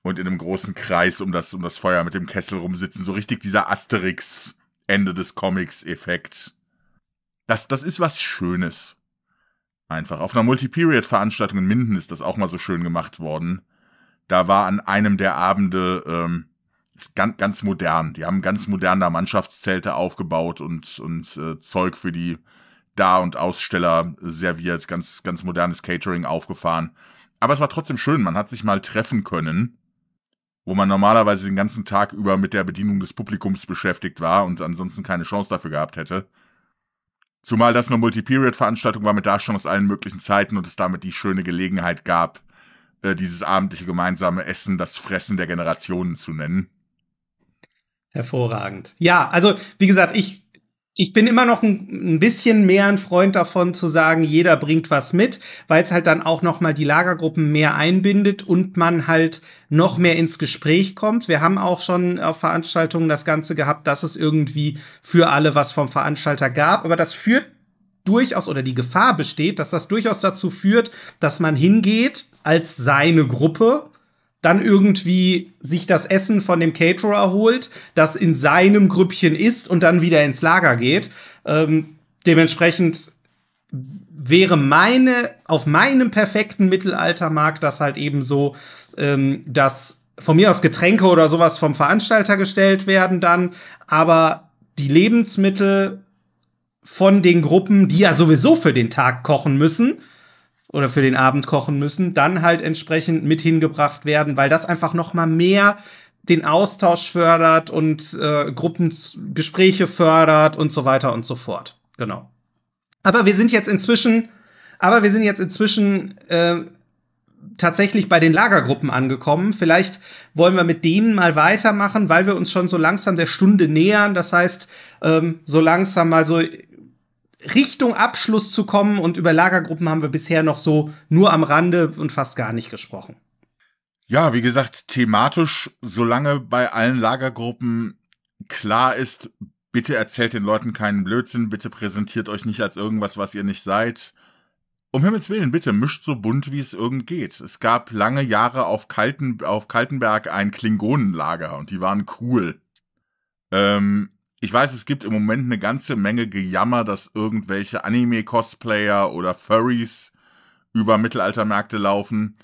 [SPEAKER 1] und in einem großen Kreis um das, um das Feuer mit dem Kessel rumsitzen, so richtig dieser Asterix Ende des Comics Effekt. Das, das ist was Schönes. Einfach. Auf einer multi period veranstaltung in Minden ist das auch mal so schön gemacht worden. Da war an einem der Abende ähm, ist ganz, ganz modern. Die haben ganz moderne Mannschaftszelte aufgebaut und, und äh, Zeug für die da und Aussteller serviert, ganz, ganz modernes Catering aufgefahren. Aber es war trotzdem schön, man hat sich mal treffen können, wo man normalerweise den ganzen Tag über mit der Bedienung des Publikums beschäftigt war und ansonsten keine Chance dafür gehabt hätte. Zumal das eine Multi-Period-Veranstaltung war mit Darstellung aus allen möglichen Zeiten und es damit die schöne Gelegenheit gab, äh, dieses abendliche gemeinsame Essen das Fressen der Generationen zu nennen.
[SPEAKER 2] Hervorragend.
[SPEAKER 1] Ja, also wie gesagt, ich,
[SPEAKER 2] ich bin immer noch ein, ein, bisschen mehr ein Freund davon zu sagen, jeder bringt was mit, weil es halt dann auch nochmal die Lagergruppen mehr einbindet und man halt noch mehr ins Gespräch kommt. Wir haben auch schon auf Veranstaltungen das Ganze gehabt, dass es irgendwie für alle was vom Veranstalter gab, aber das führt durchaus oder die Gefahr besteht, dass das durchaus dazu führt, dass man hingeht als seine Gruppe dann irgendwie sich das Essen von dem Caterer holt, das in seinem Grüppchen ist und dann wieder ins Lager geht. Ähm, dementsprechend wäre meine, auf meinem perfekten Mittelaltermarkt das halt eben so, ähm, dass von mir aus Getränke oder sowas vom Veranstalter gestellt werden dann, aber die Lebensmittel von den Gruppen, die ja sowieso für den Tag kochen müssen, oder für den Abend kochen müssen, dann halt entsprechend mit hingebracht werden, weil das einfach noch mal mehr den Austausch fördert und äh, Gruppengespräche fördert und so weiter und so fort. Genau. Aber wir sind jetzt inzwischen, aber wir sind jetzt inzwischen äh, tatsächlich bei den Lagergruppen angekommen. Vielleicht wollen wir mit denen mal weitermachen, weil wir uns schon so langsam der Stunde nähern. Das heißt, ähm, so langsam mal so Richtung Abschluss zu kommen. Und über Lagergruppen haben wir bisher noch so
[SPEAKER 1] nur am Rande und fast gar nicht gesprochen. Ja, wie gesagt, thematisch, solange bei allen Lagergruppen klar ist, bitte erzählt den Leuten keinen Blödsinn, bitte präsentiert euch nicht als irgendwas, was ihr nicht seid. Um Himmels Willen, bitte mischt so bunt, wie es irgend geht. Es gab lange Jahre auf, Kalten, auf Kaltenberg ein Klingonenlager und die waren cool. Ähm, ich weiß, es gibt im Moment eine ganze Menge Gejammer, dass irgendwelche Anime-Cosplayer oder Furries über Mittelaltermärkte laufen.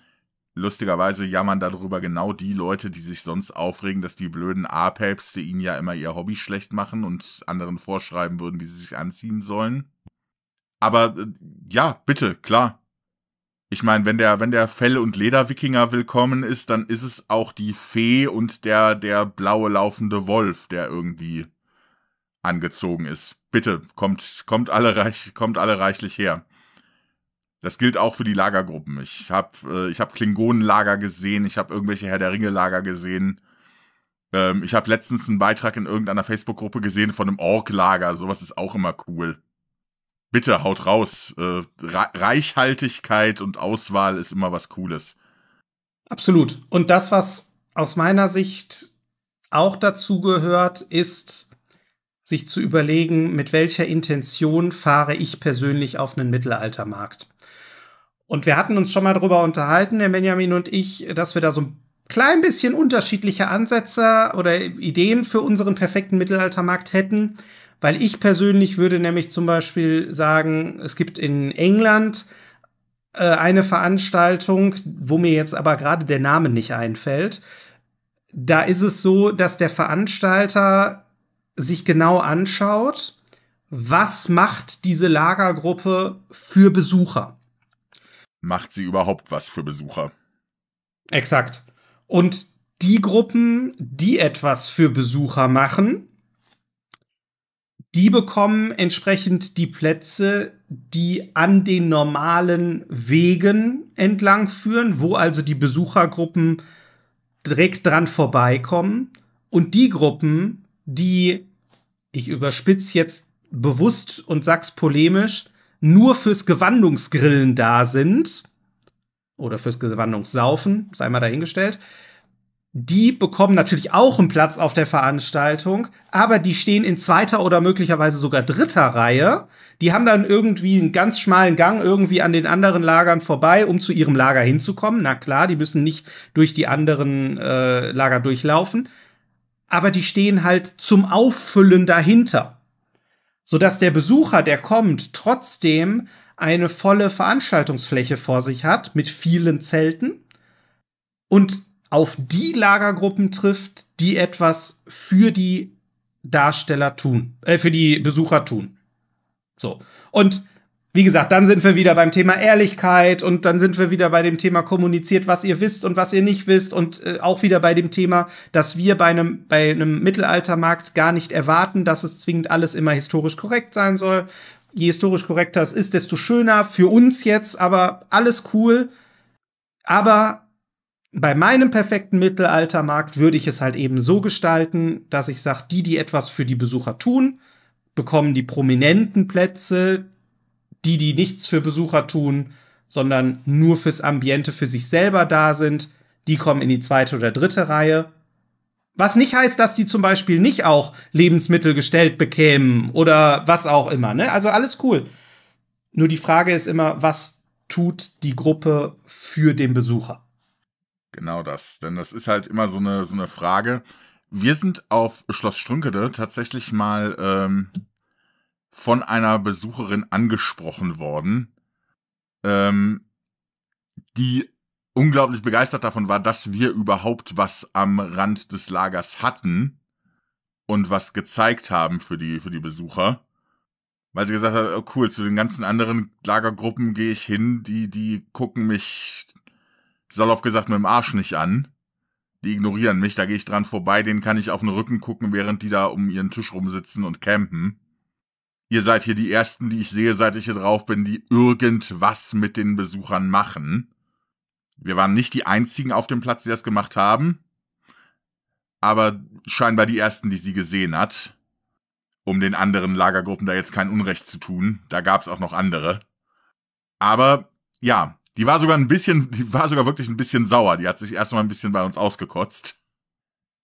[SPEAKER 1] Lustigerweise jammern darüber genau die Leute, die sich sonst aufregen, dass die blöden A-Päpste ihnen ja immer ihr Hobby schlecht machen und anderen vorschreiben würden, wie sie sich anziehen sollen. Aber äh, ja, bitte, klar. Ich meine, wenn der, wenn der Fell- und Lederwikinger willkommen ist, dann ist es auch die Fee und der, der blaue laufende Wolf, der irgendwie angezogen ist. Bitte, kommt, kommt, alle, reich, kommt alle reichlich her. Das gilt auch für die Lagergruppen. Ich habe äh, hab Klingonenlager gesehen, ich habe irgendwelche Herr der Ringe-Lager gesehen. Ähm, ich habe letztens einen Beitrag in irgendeiner Facebook-Gruppe gesehen von einem Ork-Lager. Sowas ist auch immer cool. Bitte haut raus. Äh, Reichhaltigkeit und Auswahl ist immer was Cooles.
[SPEAKER 2] Absolut. Und das, was aus meiner Sicht auch dazu gehört, ist sich zu überlegen, mit welcher Intention fahre ich persönlich auf einen Mittelaltermarkt. Und wir hatten uns schon mal darüber unterhalten, Herr Benjamin und ich, dass wir da so ein klein bisschen unterschiedliche Ansätze oder Ideen für unseren perfekten Mittelaltermarkt hätten. Weil ich persönlich würde nämlich zum Beispiel sagen, es gibt in England äh, eine Veranstaltung, wo mir jetzt aber gerade der Name nicht einfällt. Da ist es so, dass der Veranstalter sich genau anschaut, was macht diese Lagergruppe für Besucher? Macht sie überhaupt was für Besucher? Exakt. Und die Gruppen, die etwas für Besucher machen, die bekommen entsprechend die Plätze, die an den normalen Wegen entlang führen, wo also die Besuchergruppen direkt dran vorbeikommen. Und die Gruppen, die ich überspitze jetzt bewusst und sag's polemisch, nur fürs Gewandungsgrillen da sind oder fürs Gewandungssaufen, sei mal dahingestellt. Die bekommen natürlich auch einen Platz auf der Veranstaltung, aber die stehen in zweiter oder möglicherweise sogar dritter Reihe. Die haben dann irgendwie einen ganz schmalen Gang irgendwie an den anderen Lagern vorbei, um zu ihrem Lager hinzukommen. Na klar, die müssen nicht durch die anderen äh, Lager durchlaufen aber die stehen halt zum Auffüllen dahinter, sodass der Besucher, der kommt, trotzdem eine volle Veranstaltungsfläche vor sich hat mit vielen Zelten und auf die Lagergruppen trifft, die etwas für die Darsteller tun, äh, für die Besucher tun. So. Und wie gesagt, dann sind wir wieder beim Thema Ehrlichkeit und dann sind wir wieder bei dem Thema kommuniziert, was ihr wisst und was ihr nicht wisst und äh, auch wieder bei dem Thema, dass wir bei einem, bei einem Mittelaltermarkt gar nicht erwarten, dass es zwingend alles immer historisch korrekt sein soll. Je historisch korrekter es ist, desto schöner für uns jetzt, aber alles cool. Aber bei meinem perfekten Mittelaltermarkt würde ich es halt eben so gestalten, dass ich sage, die, die etwas für die Besucher tun, bekommen die prominenten Plätze, die, die nichts für Besucher tun, sondern nur fürs Ambiente für sich selber da sind, die kommen in die zweite oder dritte Reihe. Was nicht heißt, dass die zum Beispiel nicht auch Lebensmittel gestellt bekämen oder was auch immer. Ne? Also alles cool. Nur die Frage ist immer, was tut die Gruppe für den Besucher?
[SPEAKER 1] Genau das, denn das ist halt immer so eine, so eine Frage. Wir sind auf Schloss Strünkede tatsächlich mal ähm, von einer Besucherin angesprochen worden, ähm, die unglaublich begeistert davon war, dass wir überhaupt was am Rand des Lagers hatten und was gezeigt haben für die, für die Besucher. Weil sie gesagt hat, oh cool, zu den ganzen anderen Lagergruppen gehe ich hin, die, die gucken mich, salopp gesagt, mit dem Arsch nicht an. Die ignorieren mich, da gehe ich dran vorbei, denen kann ich auf den Rücken gucken, während die da um ihren Tisch rumsitzen und campen ihr seid hier die Ersten, die ich sehe, seit ich hier drauf bin, die irgendwas mit den Besuchern machen. Wir waren nicht die Einzigen auf dem Platz, die das gemacht haben, aber scheinbar die Ersten, die sie gesehen hat. Um den anderen Lagergruppen da jetzt kein Unrecht zu tun, da gab's auch noch andere. Aber ja, die war sogar ein bisschen, die war sogar wirklich ein bisschen sauer. Die hat sich erstmal ein bisschen bei uns ausgekotzt.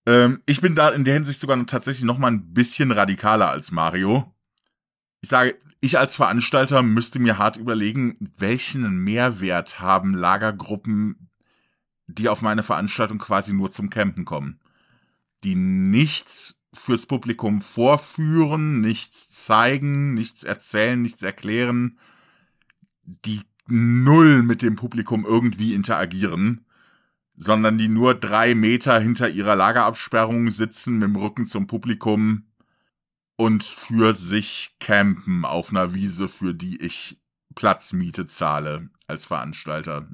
[SPEAKER 1] Ähm, ich bin da in der Hinsicht sogar tatsächlich noch mal ein bisschen radikaler als Mario ich sage, ich als Veranstalter müsste mir hart überlegen, welchen Mehrwert haben Lagergruppen, die auf meine Veranstaltung quasi nur zum Campen kommen, die nichts fürs Publikum vorführen, nichts zeigen, nichts erzählen, nichts erklären, die null mit dem Publikum irgendwie interagieren, sondern die nur drei Meter hinter ihrer Lagerabsperrung sitzen, mit dem Rücken zum Publikum und für sich campen auf einer Wiese, für die ich Platzmiete zahle als Veranstalter.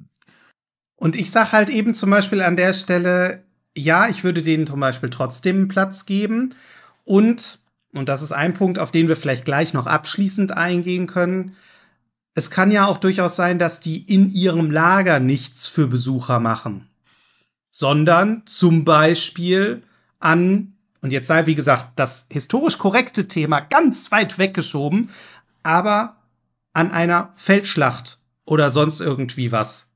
[SPEAKER 2] Und ich sage halt eben zum Beispiel an der Stelle, ja, ich würde denen zum Beispiel trotzdem einen Platz geben. Und, und das ist ein Punkt, auf den wir vielleicht gleich noch abschließend eingehen können, es kann ja auch durchaus sein, dass die in ihrem Lager nichts für Besucher machen, sondern zum Beispiel an und jetzt sei, wie gesagt, das historisch korrekte Thema ganz weit weggeschoben, aber an einer Feldschlacht oder sonst irgendwie was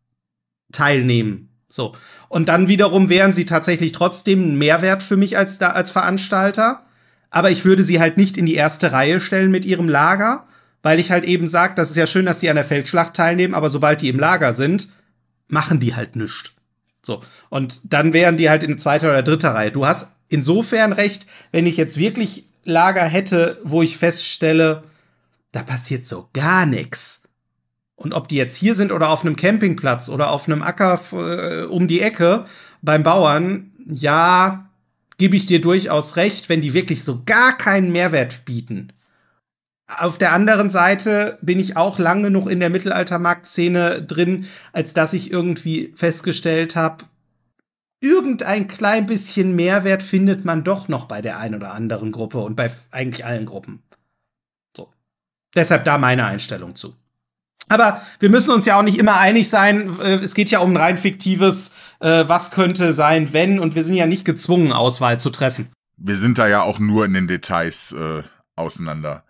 [SPEAKER 2] teilnehmen. So. Und dann wiederum wären sie tatsächlich trotzdem ein Mehrwert für mich als, als Veranstalter. Aber ich würde sie halt nicht in die erste Reihe stellen mit ihrem Lager, weil ich halt eben sage, das ist ja schön, dass die an der Feldschlacht teilnehmen, aber sobald die im Lager sind, machen die halt nichts. So. Und dann wären die halt in zweiter oder dritter Reihe. Du hast insofern recht, wenn ich jetzt wirklich Lager hätte, wo ich feststelle, da passiert so gar nichts. Und ob die jetzt hier sind oder auf einem Campingplatz oder auf einem Acker äh, um die Ecke beim Bauern, ja, gebe ich dir durchaus recht, wenn die wirklich so gar keinen Mehrwert bieten. Auf der anderen Seite bin ich auch lang genug in der Mittelaltermarktszene drin, als dass ich irgendwie festgestellt habe, irgendein klein bisschen Mehrwert findet man doch noch bei der einen oder anderen Gruppe und bei eigentlich allen Gruppen. So. Deshalb da meine Einstellung zu. Aber wir müssen uns ja auch nicht immer einig sein. Äh, es geht ja um ein rein fiktives, äh, was könnte sein, wenn, und wir sind ja nicht gezwungen,
[SPEAKER 1] Auswahl zu treffen. Wir sind da ja auch nur in den Details äh, auseinander.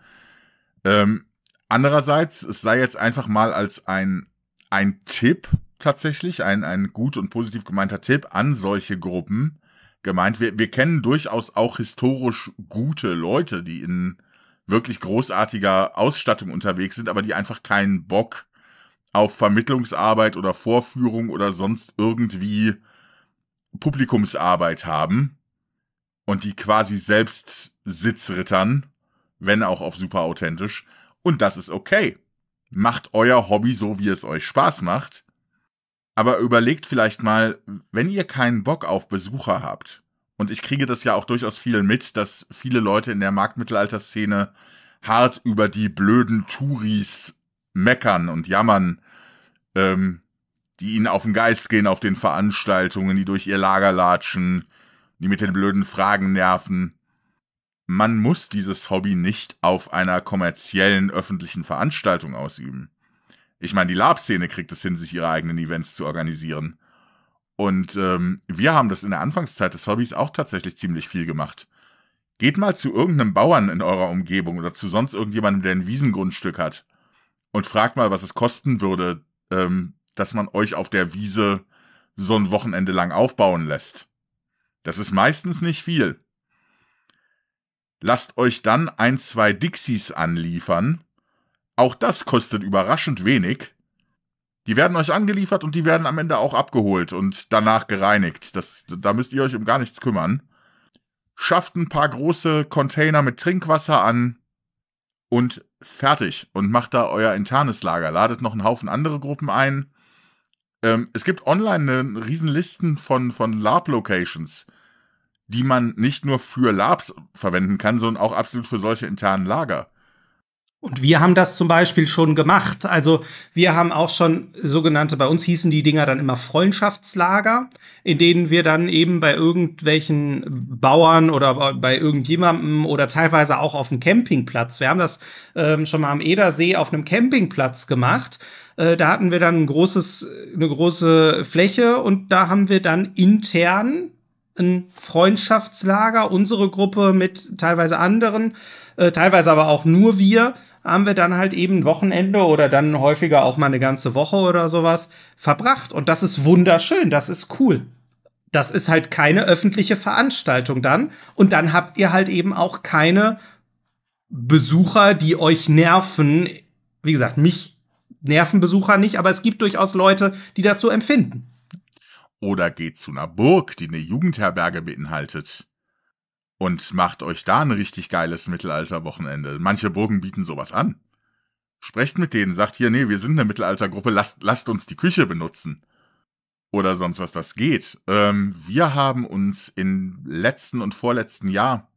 [SPEAKER 1] Ähm, andererseits, es sei jetzt einfach mal als ein, ein Tipp, tatsächlich ein, ein gut und positiv gemeinter Tipp an solche Gruppen gemeint. Wir, wir kennen durchaus auch historisch gute Leute, die in wirklich großartiger Ausstattung unterwegs sind, aber die einfach keinen Bock auf Vermittlungsarbeit oder Vorführung oder sonst irgendwie Publikumsarbeit haben und die quasi selbst Sitzrittern, wenn auch auf super authentisch. Und das ist okay. Macht euer Hobby so, wie es euch Spaß macht. Aber überlegt vielleicht mal, wenn ihr keinen Bock auf Besucher habt, und ich kriege das ja auch durchaus viel mit, dass viele Leute in der Marktmittelalterszene hart über die blöden Touris meckern und jammern, ähm, die ihnen auf den Geist gehen auf den Veranstaltungen, die durch ihr Lager latschen, die mit den blöden Fragen nerven. Man muss dieses Hobby nicht auf einer kommerziellen öffentlichen Veranstaltung ausüben. Ich meine, die Lab-Szene kriegt es hin, sich ihre eigenen Events zu organisieren. Und ähm, wir haben das in der Anfangszeit des Hobbys auch tatsächlich ziemlich viel gemacht. Geht mal zu irgendeinem Bauern in eurer Umgebung oder zu sonst irgendjemandem, der ein Wiesengrundstück hat und fragt mal, was es kosten würde, ähm, dass man euch auf der Wiese so ein Wochenende lang aufbauen lässt. Das ist meistens nicht viel. Lasst euch dann ein, zwei Dixies anliefern auch das kostet überraschend wenig. Die werden euch angeliefert und die werden am Ende auch abgeholt und danach gereinigt. Das, da müsst ihr euch um gar nichts kümmern. Schafft ein paar große Container mit Trinkwasser an und fertig. Und macht da euer internes Lager. Ladet noch einen Haufen andere Gruppen ein. Ähm, es gibt online eine riesen Listen von, von LARP-Locations, die man nicht nur für LARPs verwenden kann, sondern auch absolut für solche internen Lager.
[SPEAKER 2] Und wir haben das zum Beispiel schon gemacht. Also wir haben auch schon sogenannte, bei uns hießen die Dinger dann immer Freundschaftslager, in denen wir dann eben bei irgendwelchen Bauern oder bei irgendjemandem oder teilweise auch auf dem Campingplatz. Wir haben das ähm, schon mal am Edersee auf einem Campingplatz gemacht äh, da hatten wir dann ein großes, eine große Fläche und da haben wir dann intern ein Freundschaftslager, unsere Gruppe mit teilweise anderen, äh, teilweise aber auch nur wir, haben wir dann halt eben ein Wochenende oder dann häufiger auch mal eine ganze Woche oder sowas verbracht. Und das ist wunderschön, das ist cool. Das ist halt keine öffentliche Veranstaltung dann. Und dann habt ihr halt eben auch keine Besucher, die euch
[SPEAKER 1] nerven. Wie gesagt, mich nerven Besucher nicht, aber es gibt durchaus Leute, die das so empfinden. Oder geht zu einer Burg, die eine Jugendherberge beinhaltet und macht euch da ein richtig geiles Mittelalterwochenende. Manche Burgen bieten sowas an. Sprecht mit denen, sagt hier, nee, wir sind eine Mittelaltergruppe, lasst, lasst uns die Küche benutzen. Oder sonst was, das geht. Ähm, wir haben uns im letzten und vorletzten Jahr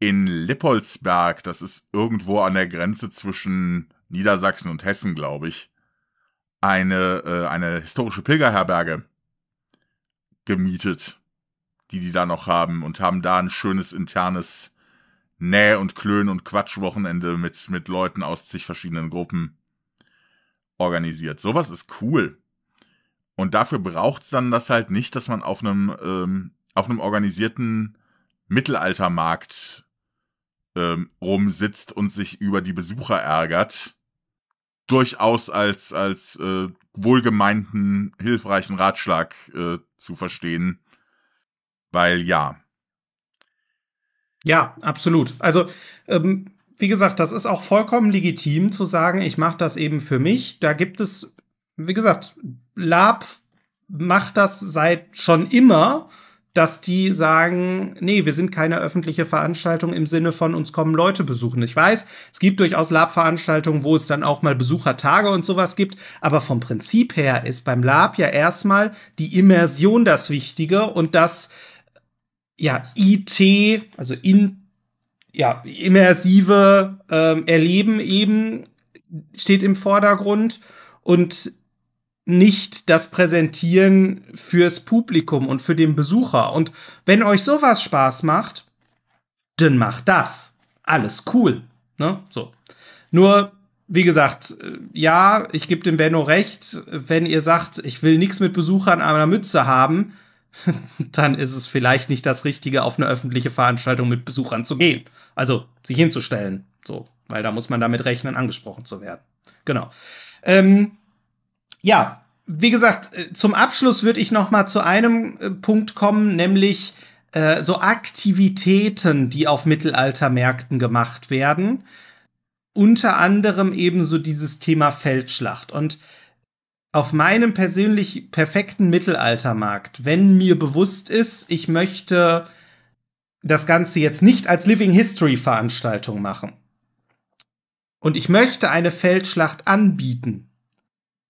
[SPEAKER 1] in Lippolsberg, das ist irgendwo an der Grenze zwischen Niedersachsen und Hessen, glaube ich, eine, äh, eine historische Pilgerherberge gemietet die die da noch haben und haben da ein schönes internes Näh- und Klön- und Quatschwochenende mit, mit Leuten aus zig verschiedenen Gruppen organisiert. Sowas ist cool. Und dafür braucht's dann das halt nicht, dass man auf einem, ähm, auf einem organisierten Mittelaltermarkt ähm, rumsitzt und sich über die Besucher ärgert. Durchaus als, als äh, wohlgemeinten, hilfreichen Ratschlag äh, zu verstehen weil ja. Ja,
[SPEAKER 2] absolut. Also, ähm, wie gesagt, das ist auch vollkommen legitim zu sagen, ich mache das eben für mich. Da gibt es, wie gesagt, Lab macht das seit schon immer, dass die sagen, nee, wir sind keine öffentliche Veranstaltung im Sinne von uns kommen Leute besuchen. Ich weiß, es gibt durchaus Lab-Veranstaltungen, wo es dann auch mal Besuchertage und sowas gibt, aber vom Prinzip her ist beim Lab ja erstmal die Immersion das Wichtige und das ja, IT, also in, ja, immersive ähm, Erleben eben steht im Vordergrund und nicht das Präsentieren fürs Publikum und für den Besucher. Und wenn euch sowas Spaß macht, dann macht das. Alles cool. Ne? So. Nur, wie gesagt, äh, ja, ich gebe dem Benno recht, wenn ihr sagt, ich will nichts mit Besuchern an einer Mütze haben, dann ist es vielleicht nicht das Richtige, auf eine öffentliche Veranstaltung mit Besuchern zu gehen. Also sich hinzustellen. So, weil da muss man damit rechnen, angesprochen zu werden. Genau. Ähm, ja, wie gesagt, äh, zum Abschluss würde ich noch mal zu einem äh, Punkt kommen, nämlich äh, so Aktivitäten, die auf Mittelaltermärkten gemacht werden. Unter anderem eben so dieses Thema Feldschlacht. Und auf meinem persönlich perfekten Mittelaltermarkt, wenn mir bewusst ist, ich möchte das Ganze jetzt nicht als Living History Veranstaltung machen und ich möchte eine Feldschlacht anbieten,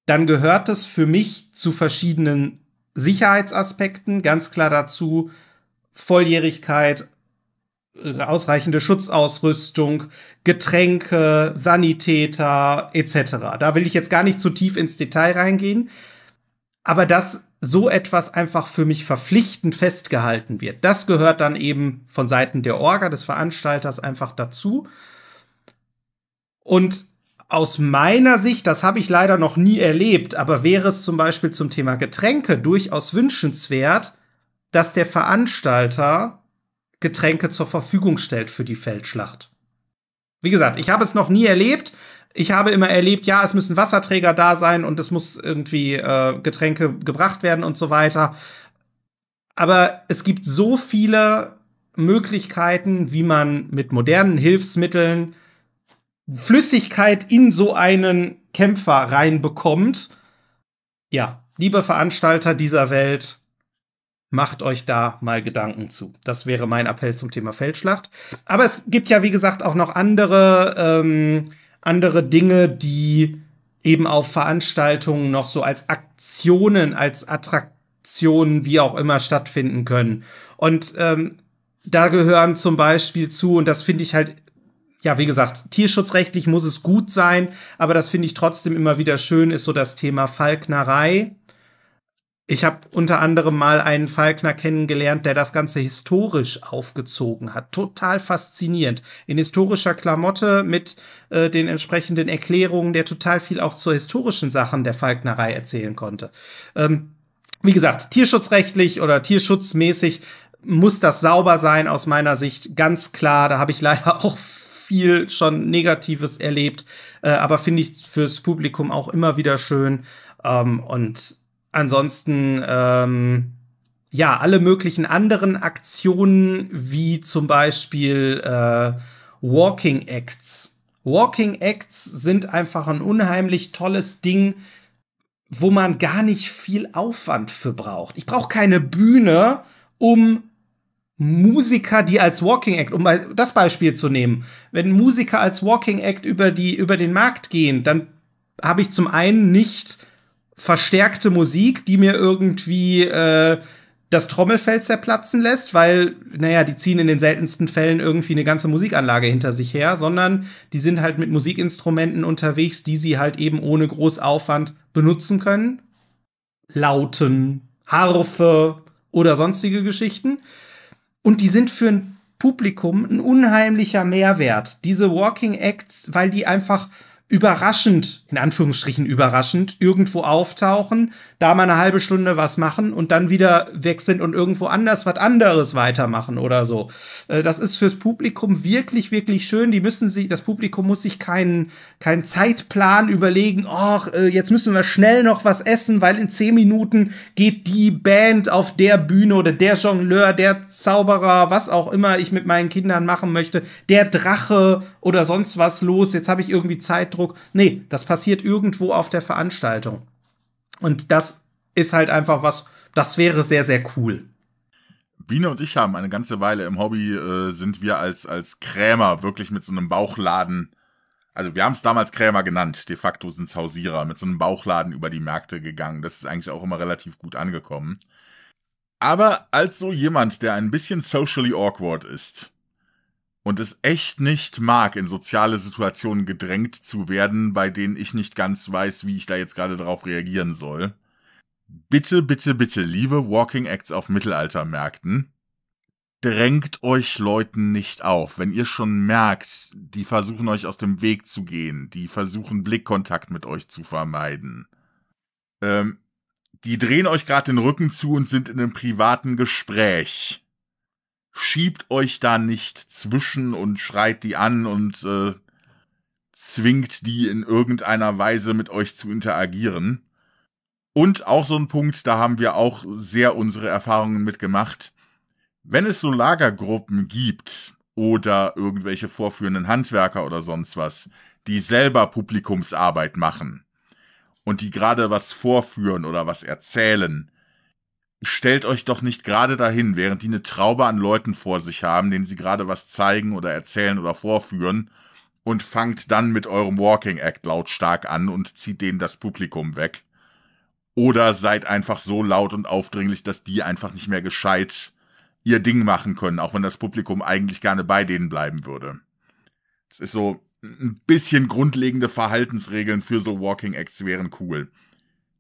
[SPEAKER 2] dann gehört es für mich zu verschiedenen Sicherheitsaspekten ganz klar dazu, Volljährigkeit, äh, ausreichende Schutzausrüstung, Getränke, Sanitäter etc. Da will ich jetzt gar nicht zu tief ins Detail reingehen, aber dass so etwas einfach für mich verpflichtend festgehalten wird, das gehört dann eben von Seiten der Orga, des Veranstalters einfach dazu. Und aus meiner Sicht, das habe ich leider noch nie erlebt, aber wäre es zum Beispiel zum Thema Getränke durchaus wünschenswert, dass der Veranstalter Getränke zur Verfügung stellt für die Feldschlacht. Wie gesagt, ich habe es noch nie erlebt. Ich habe immer erlebt, ja, es müssen Wasserträger da sein und es muss irgendwie äh, Getränke gebracht werden und so weiter. Aber es gibt so viele Möglichkeiten, wie man mit modernen Hilfsmitteln Flüssigkeit in so einen Kämpfer reinbekommt. Ja, liebe Veranstalter dieser Welt, Macht euch da mal Gedanken zu. Das wäre mein Appell zum Thema Feldschlacht. Aber es gibt ja, wie gesagt, auch noch andere, ähm, andere Dinge, die eben auf Veranstaltungen noch so als Aktionen, als Attraktionen, wie auch immer, stattfinden können. Und ähm, da gehören zum Beispiel zu, und das finde ich halt ja, wie gesagt, tierschutzrechtlich muss es gut sein, aber das finde ich trotzdem immer wieder schön, ist so das Thema Falknerei. Ich habe unter anderem mal einen Falkner kennengelernt, der das Ganze historisch aufgezogen hat. Total faszinierend. In historischer Klamotte mit äh, den entsprechenden Erklärungen, der total viel auch zu historischen Sachen der Falknerei erzählen konnte. Ähm, wie gesagt, tierschutzrechtlich oder tierschutzmäßig muss das sauber sein aus meiner Sicht. Ganz klar, da habe ich leider auch viel schon Negatives erlebt, äh, aber finde ich fürs Publikum auch immer wieder schön. Ähm, und ansonsten, ähm, ja, alle möglichen anderen Aktionen, wie zum Beispiel äh, Walking Acts. Walking Acts sind einfach ein unheimlich tolles Ding, wo man gar nicht viel Aufwand für braucht. Ich brauche keine Bühne, um Musiker, die als Walking Act, um das Beispiel zu nehmen, wenn Musiker als Walking Act über die über den Markt gehen, dann habe ich zum einen nicht verstärkte Musik, die mir irgendwie äh, das Trommelfeld zerplatzen lässt, weil, naja, die ziehen in den seltensten Fällen irgendwie eine ganze Musikanlage hinter sich her, sondern die sind halt mit Musikinstrumenten unterwegs, die sie halt eben ohne Großaufwand benutzen können. Lauten, Harfe oder sonstige Geschichten. Und die sind für ein Publikum ein unheimlicher Mehrwert. Diese Walking Acts, weil die einfach überraschend, in Anführungsstrichen überraschend, irgendwo auftauchen, da mal eine halbe Stunde was machen und dann wieder weg sind und irgendwo anders was anderes weitermachen oder so. Äh, das ist fürs Publikum wirklich, wirklich schön. Die müssen sich, das Publikum muss sich keinen, keinen Zeitplan überlegen, oh, jetzt müssen wir schnell noch was essen, weil in zehn Minuten geht die Band auf der Bühne oder der Jongleur, der Zauberer, was auch immer ich mit meinen Kindern machen möchte, der Drache oder sonst was los. Jetzt habe ich irgendwie Zeit Eindruck, nee, das passiert irgendwo auf der Veranstaltung. Und das
[SPEAKER 1] ist halt einfach was, das wäre sehr, sehr cool. Biene und ich haben eine ganze Weile im Hobby, äh, sind wir als, als Krämer wirklich mit so einem Bauchladen, also wir haben es damals Krämer genannt, de facto sind es Hausierer, mit so einem Bauchladen über die Märkte gegangen. Das ist eigentlich auch immer relativ gut angekommen. Aber als so jemand, der ein bisschen socially awkward ist, und es echt nicht mag, in soziale Situationen gedrängt zu werden, bei denen ich nicht ganz weiß, wie ich da jetzt gerade darauf reagieren soll. Bitte, bitte, bitte, liebe Walking Acts auf Mittelaltermärkten, drängt euch Leuten nicht auf. Wenn ihr schon merkt, die versuchen euch aus dem Weg zu gehen, die versuchen Blickkontakt mit euch zu vermeiden. Ähm, die drehen euch gerade den Rücken zu und sind in einem privaten Gespräch schiebt euch da nicht zwischen und schreit die an und äh, zwingt die in irgendeiner Weise mit euch zu interagieren. Und auch so ein Punkt, da haben wir auch sehr unsere Erfahrungen mitgemacht. Wenn es so Lagergruppen gibt oder irgendwelche vorführenden Handwerker oder sonst was, die selber Publikumsarbeit machen und die gerade was vorführen oder was erzählen, stellt euch doch nicht gerade dahin, während die eine Traube an Leuten vor sich haben, denen sie gerade was zeigen oder erzählen oder vorführen, und fangt dann mit eurem Walking Act lautstark an und zieht denen das Publikum weg. Oder seid einfach so laut und aufdringlich, dass die einfach nicht mehr gescheit ihr Ding machen können, auch wenn das Publikum eigentlich gerne bei denen bleiben würde. Es ist so ein bisschen grundlegende Verhaltensregeln für so Walking Acts wären cool.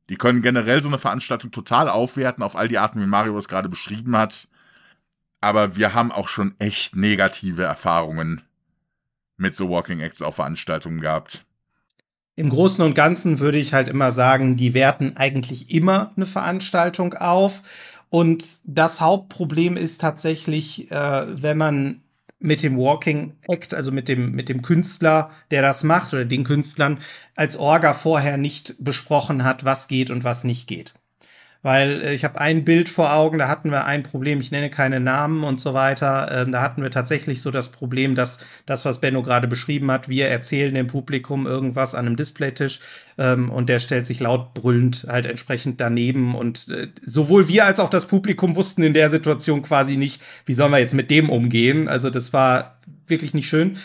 [SPEAKER 1] Die können generell so eine Veranstaltung total aufwerten auf all die Arten, wie Mario es gerade beschrieben hat. Aber wir haben auch schon echt negative Erfahrungen mit so Walking Acts auf Veranstaltungen gehabt.
[SPEAKER 2] Im Großen und Ganzen würde ich halt immer sagen, die werten eigentlich immer eine Veranstaltung auf. Und das Hauptproblem ist tatsächlich, äh, wenn man mit dem Walking Act, also mit dem, mit dem Künstler, der das macht oder den Künstlern als Orga vorher nicht besprochen hat, was geht und was nicht geht weil äh, ich habe ein Bild vor Augen, da hatten wir ein Problem, ich nenne keine Namen und so weiter. Ähm, da hatten wir tatsächlich so das Problem, dass das, was Benno gerade beschrieben hat, wir erzählen dem Publikum irgendwas an einem Displaytisch ähm, und der stellt sich laut brüllend halt entsprechend daneben. Und äh, sowohl wir als auch das Publikum wussten in der Situation quasi nicht, wie sollen wir jetzt mit dem umgehen. Also das war wirklich nicht schön.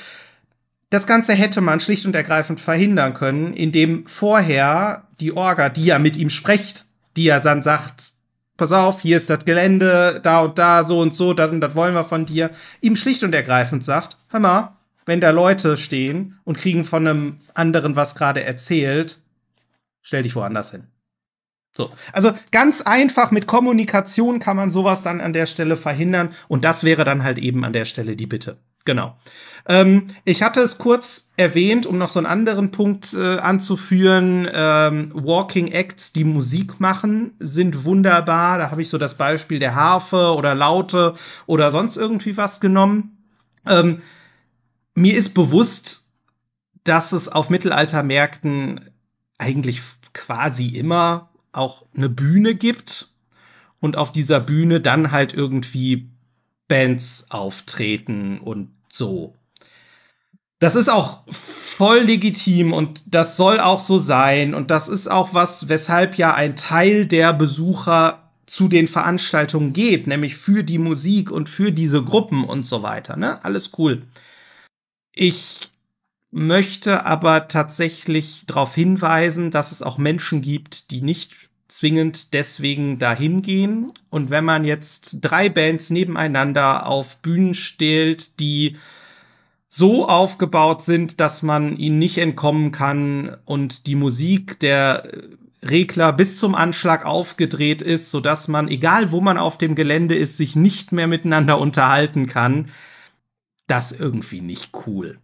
[SPEAKER 2] Das Ganze hätte man schlicht und ergreifend verhindern können, indem vorher die Orga, die ja mit ihm spricht, die ja dann sagt, pass auf, hier ist das Gelände, da und da, so und so, das und das wollen wir von dir, ihm schlicht und ergreifend sagt, hör mal, wenn da Leute stehen und kriegen von einem anderen was gerade erzählt, stell dich woanders hin. So. Also ganz einfach mit Kommunikation kann man sowas dann an der Stelle verhindern und das wäre dann halt eben an der Stelle die Bitte. Genau. Ähm, ich hatte es kurz erwähnt, um noch so einen anderen Punkt äh, anzuführen. Ähm, Walking Acts, die Musik machen, sind wunderbar. Da habe ich so das Beispiel der Harfe oder Laute oder sonst irgendwie was genommen. Ähm, mir ist bewusst, dass es auf Mittelaltermärkten eigentlich quasi immer auch eine Bühne gibt und auf dieser Bühne dann halt irgendwie Bands auftreten und so. Das ist auch voll legitim und das soll auch so sein und das ist auch was, weshalb ja ein Teil der Besucher zu den Veranstaltungen geht, nämlich für die Musik und für diese Gruppen und so weiter. Ne? Alles cool. Ich möchte aber tatsächlich darauf hinweisen, dass es auch Menschen gibt, die nicht zwingend deswegen dahin gehen. Und wenn man jetzt drei Bands nebeneinander auf Bühnen stellt, die so aufgebaut sind, dass man ihnen nicht entkommen kann und die Musik der Regler bis zum Anschlag aufgedreht ist, sodass man, egal wo man auf dem Gelände ist, sich nicht mehr miteinander unterhalten kann. Das irgendwie nicht cool.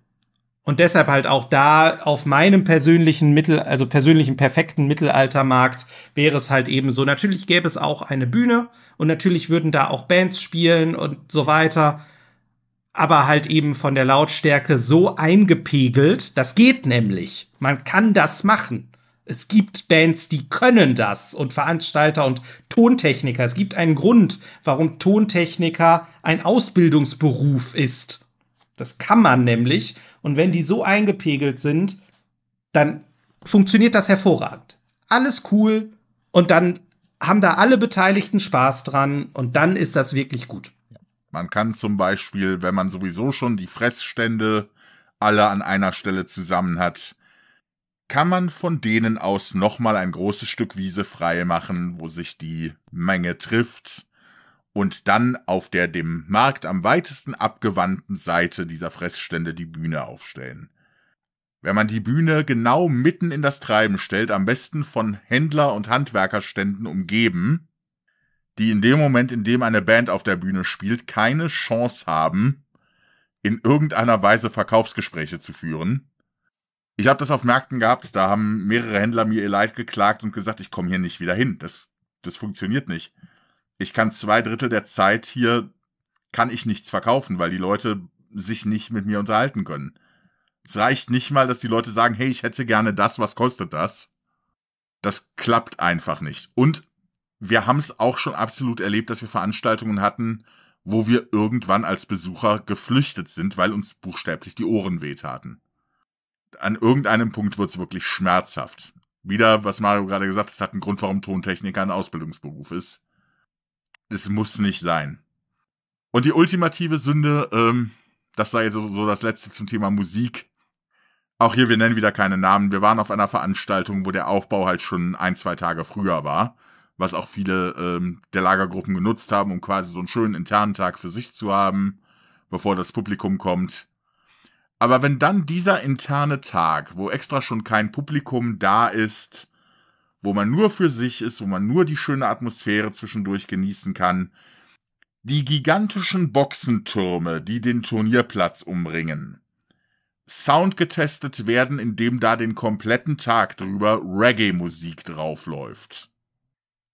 [SPEAKER 2] Und deshalb halt auch da auf meinem persönlichen Mittel, also persönlichen perfekten Mittelaltermarkt wäre es halt eben so. Natürlich gäbe es auch eine Bühne und natürlich würden da auch Bands spielen und so weiter. Aber halt eben von der Lautstärke so eingepegelt. Das geht nämlich. Man kann das machen. Es gibt Bands, die können das und Veranstalter und Tontechniker. Es gibt einen Grund, warum Tontechniker ein Ausbildungsberuf ist. Das kann man nämlich und wenn die so eingepegelt sind, dann funktioniert das hervorragend. Alles cool und dann
[SPEAKER 1] haben da alle Beteiligten Spaß dran und dann ist das wirklich gut. Man kann zum Beispiel, wenn man sowieso schon die Fressstände alle an einer Stelle zusammen hat, kann man von denen aus nochmal ein großes Stück Wiese frei machen, wo sich die Menge trifft und dann auf der dem Markt am weitesten abgewandten Seite dieser Fressstände die Bühne aufstellen. Wenn man die Bühne genau mitten in das Treiben stellt, am besten von Händler- und Handwerkerständen umgeben, die in dem Moment, in dem eine Band auf der Bühne spielt, keine Chance haben, in irgendeiner Weise Verkaufsgespräche zu führen. Ich habe das auf Märkten gehabt, da haben mehrere Händler mir ihr Leid geklagt und gesagt, ich komme hier nicht wieder hin. Das, das funktioniert nicht ich kann zwei Drittel der Zeit hier, kann ich nichts verkaufen, weil die Leute sich nicht mit mir unterhalten können. Es reicht nicht mal, dass die Leute sagen, hey, ich hätte gerne das, was kostet das? Das klappt einfach nicht. Und wir haben es auch schon absolut erlebt, dass wir Veranstaltungen hatten, wo wir irgendwann als Besucher geflüchtet sind, weil uns buchstäblich die Ohren wehtaten. An irgendeinem Punkt wird es wirklich schmerzhaft. Wieder, was Mario gerade gesagt hat, hat einen Grund, warum Tontechniker ein Ausbildungsberuf ist es muss nicht sein. Und die ultimative Sünde, ähm, das sei so, so das letzte zum Thema Musik. Auch hier, wir nennen wieder keine Namen. Wir waren auf einer Veranstaltung, wo der Aufbau halt schon ein, zwei Tage früher war, was auch viele ähm, der Lagergruppen genutzt haben, um quasi so einen schönen internen Tag für sich zu haben, bevor das Publikum kommt. Aber wenn dann dieser interne Tag, wo extra schon kein Publikum da ist, wo man nur für sich ist, wo man nur die schöne Atmosphäre zwischendurch genießen kann. Die gigantischen Boxentürme, die den Turnierplatz umringen. Sound getestet werden, indem da den kompletten Tag drüber Reggae-Musik draufläuft.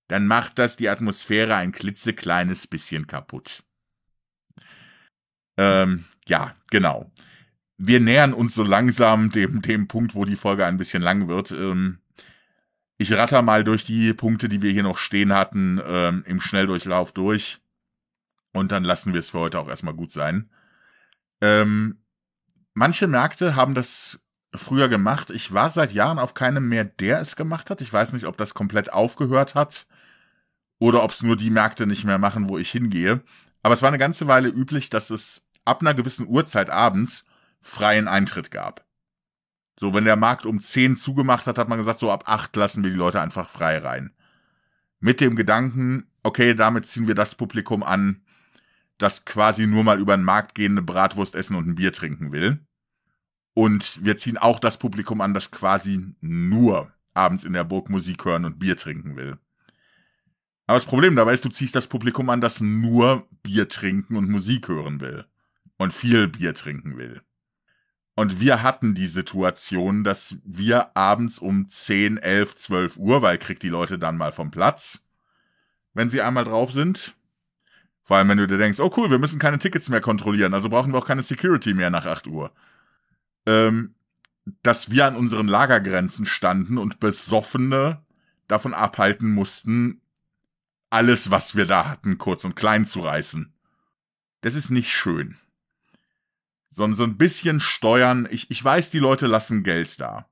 [SPEAKER 1] Dann macht das die Atmosphäre ein klitzekleines bisschen kaputt. Ähm, ja, genau. Wir nähern uns so langsam dem, dem Punkt, wo die Folge ein bisschen lang wird. Ähm, ich ratter mal durch die Punkte, die wir hier noch stehen hatten, ähm, im Schnelldurchlauf durch. Und dann lassen wir es für heute auch erstmal gut sein. Ähm, manche Märkte haben das früher gemacht. Ich war seit Jahren auf keinem mehr, der es gemacht hat. Ich weiß nicht, ob das komplett aufgehört hat oder ob es nur die Märkte nicht mehr machen, wo ich hingehe. Aber es war eine ganze Weile üblich, dass es ab einer gewissen Uhrzeit abends freien Eintritt gab. So, wenn der Markt um 10 zugemacht hat, hat man gesagt, so ab 8 lassen wir die Leute einfach frei rein. Mit dem Gedanken, okay, damit ziehen wir das Publikum an, das quasi nur mal über den Markt gehen, eine Bratwurst essen und ein Bier trinken will. Und wir ziehen auch das Publikum an, das quasi nur abends in der Burg Musik hören und Bier trinken will. Aber das Problem dabei ist, du ziehst das Publikum an, das nur Bier trinken und Musik hören will. Und viel Bier trinken will. Und wir hatten die Situation, dass wir abends um 10, 11, 12 Uhr, weil kriegt die Leute dann mal vom Platz, wenn sie einmal drauf sind. Vor allem, wenn du dir denkst, oh cool, wir müssen keine Tickets mehr kontrollieren, also brauchen wir auch keine Security mehr nach 8 Uhr. Ähm, dass wir an unseren Lagergrenzen standen und Besoffene davon abhalten mussten, alles, was wir da hatten, kurz und klein zu reißen. Das ist nicht schön so, so ein bisschen steuern. Ich, ich weiß, die Leute lassen Geld da.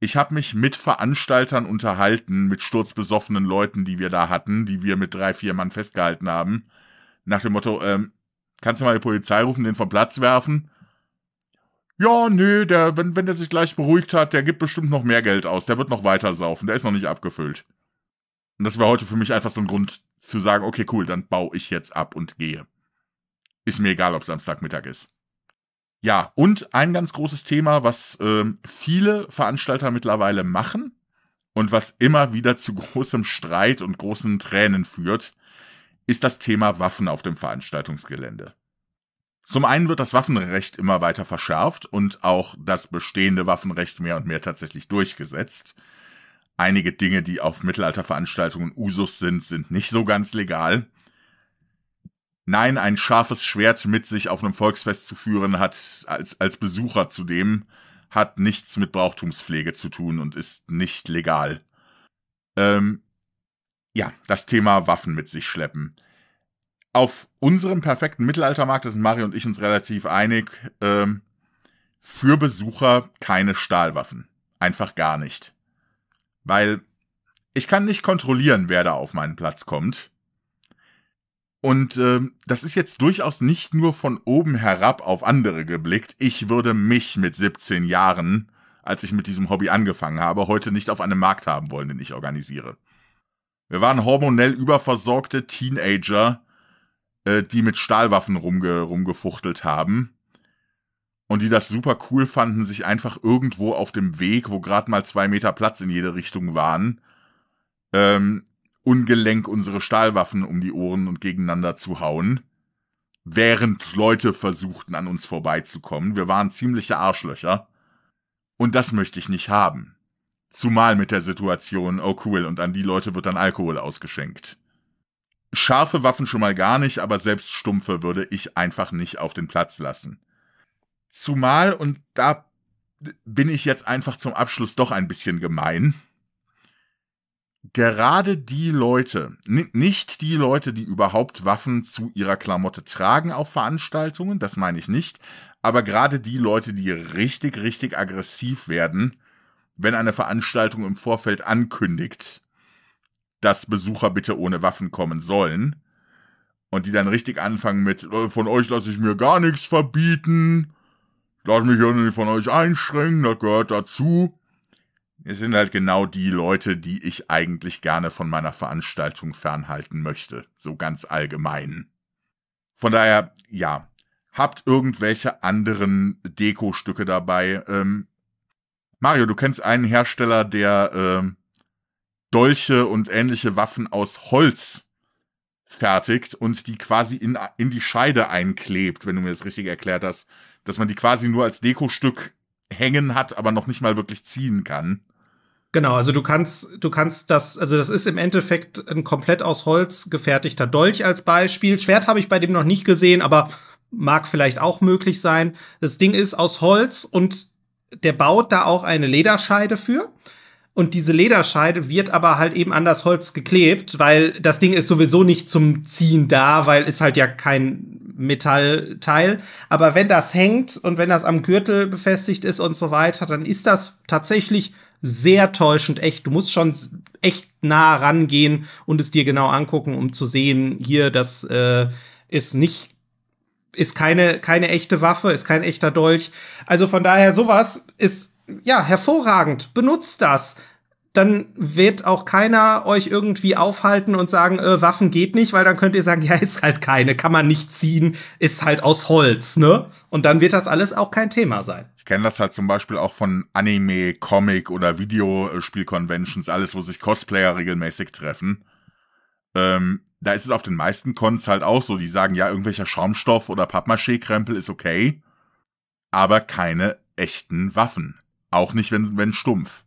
[SPEAKER 1] Ich habe mich mit Veranstaltern unterhalten, mit sturzbesoffenen Leuten, die wir da hatten, die wir mit drei, vier Mann festgehalten haben. Nach dem Motto, ähm, kannst du mal die Polizei rufen, den vom Platz werfen? Ja, nee, der, wenn, wenn der sich gleich beruhigt hat, der gibt bestimmt noch mehr Geld aus. Der wird noch weiter saufen. Der ist noch nicht abgefüllt. Und das war heute für mich einfach so ein Grund zu sagen, okay, cool, dann baue ich jetzt ab und gehe. Ist mir egal, ob Samstagmittag ist. Ja, und ein ganz großes Thema, was ähm, viele Veranstalter mittlerweile machen und was immer wieder zu großem Streit und großen Tränen führt, ist das Thema Waffen auf dem Veranstaltungsgelände. Zum einen wird das Waffenrecht immer weiter verschärft und auch das bestehende Waffenrecht mehr und mehr tatsächlich durchgesetzt. Einige Dinge, die auf Mittelalterveranstaltungen Usus sind, sind nicht so ganz legal. Nein, ein scharfes Schwert mit sich auf einem Volksfest zu führen hat, als, als Besucher zudem, hat nichts mit Brauchtumspflege zu tun und ist nicht legal. Ähm, ja, das Thema Waffen mit sich schleppen. Auf unserem perfekten Mittelaltermarkt, da sind Mario und ich uns relativ einig, ähm, für Besucher keine Stahlwaffen. Einfach gar nicht. Weil ich kann nicht kontrollieren, wer da auf meinen Platz kommt. Und äh, das ist jetzt durchaus nicht nur von oben herab auf andere geblickt. Ich würde mich mit 17 Jahren, als ich mit diesem Hobby angefangen habe, heute nicht auf einem Markt haben wollen, den ich organisiere. Wir waren hormonell überversorgte Teenager, äh, die mit Stahlwaffen rumge rumgefuchtelt haben und die das super cool fanden, sich einfach irgendwo auf dem Weg, wo gerade mal zwei Meter Platz in jede Richtung waren, ähm, Ungelenk unsere Stahlwaffen um die Ohren und gegeneinander zu hauen, während Leute versuchten, an uns vorbeizukommen. Wir waren ziemliche Arschlöcher. Und das möchte ich nicht haben. Zumal mit der Situation, oh cool, und an die Leute wird dann Alkohol ausgeschenkt. Scharfe Waffen schon mal gar nicht, aber selbst stumpfe würde ich einfach nicht auf den Platz lassen. Zumal, und da bin ich jetzt einfach zum Abschluss doch ein bisschen gemein, gerade die Leute, nicht die Leute, die überhaupt Waffen zu ihrer Klamotte tragen auf Veranstaltungen, das meine ich nicht, aber gerade die Leute, die richtig, richtig aggressiv werden, wenn eine Veranstaltung im Vorfeld ankündigt, dass Besucher bitte ohne Waffen kommen sollen, und die dann richtig anfangen mit, äh, von euch lasse ich mir gar nichts verbieten, lasse mich ja nicht von euch einschränken, das gehört dazu. Es sind halt genau die Leute, die ich eigentlich gerne von meiner Veranstaltung fernhalten möchte, so ganz allgemein. Von daher, ja, habt irgendwelche anderen Dekostücke dabei. Ähm, Mario, du kennst einen Hersteller, der ähm, Dolche und ähnliche Waffen aus Holz fertigt und die quasi in, in die Scheide einklebt, wenn du mir das richtig erklärt hast. Dass man die quasi nur als Dekostück hängen hat, aber noch nicht mal wirklich ziehen kann. Genau, also du kannst, du kannst das, also das ist im Endeffekt
[SPEAKER 2] ein komplett aus Holz gefertigter Dolch als Beispiel. Schwert habe ich bei dem noch nicht gesehen, aber mag vielleicht auch möglich sein. Das Ding ist aus Holz und der baut da auch eine Lederscheide für. Und diese Lederscheide wird aber halt eben an das Holz geklebt, weil das Ding ist sowieso nicht zum Ziehen da, weil ist halt ja kein Metallteil. Aber wenn das hängt und wenn das am Gürtel befestigt ist und so weiter, dann ist das tatsächlich sehr täuschend echt. Du musst schon echt nah rangehen und es dir genau angucken, um zu sehen, hier, das äh, ist nicht, ist keine, keine echte Waffe, ist kein echter Dolch. Also von daher, sowas ist ja hervorragend. Benutzt das dann wird auch keiner euch irgendwie aufhalten und sagen, äh, Waffen geht nicht, weil dann könnt ihr sagen, ja, ist halt keine, kann man nicht ziehen, ist halt
[SPEAKER 1] aus Holz, ne? Und dann wird das alles auch kein Thema sein. Ich kenne das halt zum Beispiel auch von Anime, Comic oder Videospielconventions, alles, wo sich Cosplayer regelmäßig treffen. Ähm, da ist es auf den meisten Cons halt auch so, die sagen, ja, irgendwelcher Schaumstoff oder Pappmaché-Krempel ist okay, aber keine echten Waffen. Auch nicht, wenn, wenn stumpf.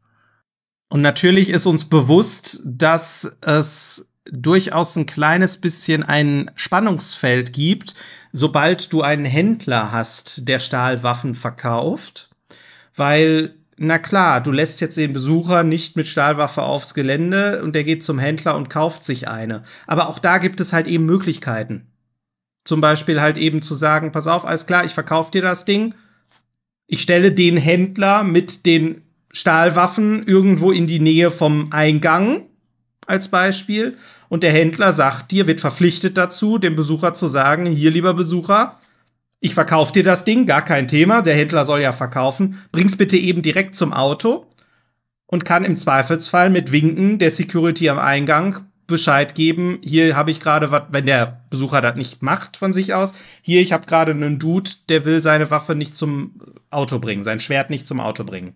[SPEAKER 2] Und natürlich ist uns bewusst, dass es durchaus ein kleines bisschen ein Spannungsfeld gibt, sobald du einen Händler hast, der Stahlwaffen verkauft, weil na klar, du lässt jetzt den Besucher nicht mit Stahlwaffe aufs Gelände und der geht zum Händler und kauft sich eine. Aber auch da gibt es halt eben Möglichkeiten. Zum Beispiel halt eben zu sagen, pass auf, alles klar, ich verkaufe dir das Ding. Ich stelle den Händler mit den Stahlwaffen irgendwo in die Nähe vom Eingang als Beispiel und der Händler sagt dir, wird verpflichtet dazu, dem Besucher zu sagen, hier lieber Besucher, ich verkaufe dir das Ding, gar kein Thema, der Händler soll ja verkaufen, bring's bitte eben direkt zum Auto und kann im Zweifelsfall mit Winken der Security am Eingang Bescheid geben, hier habe ich gerade was, wenn der Besucher das nicht macht von sich aus, hier, ich habe gerade einen Dude, der will seine Waffe nicht zum Auto bringen, sein Schwert nicht zum Auto bringen.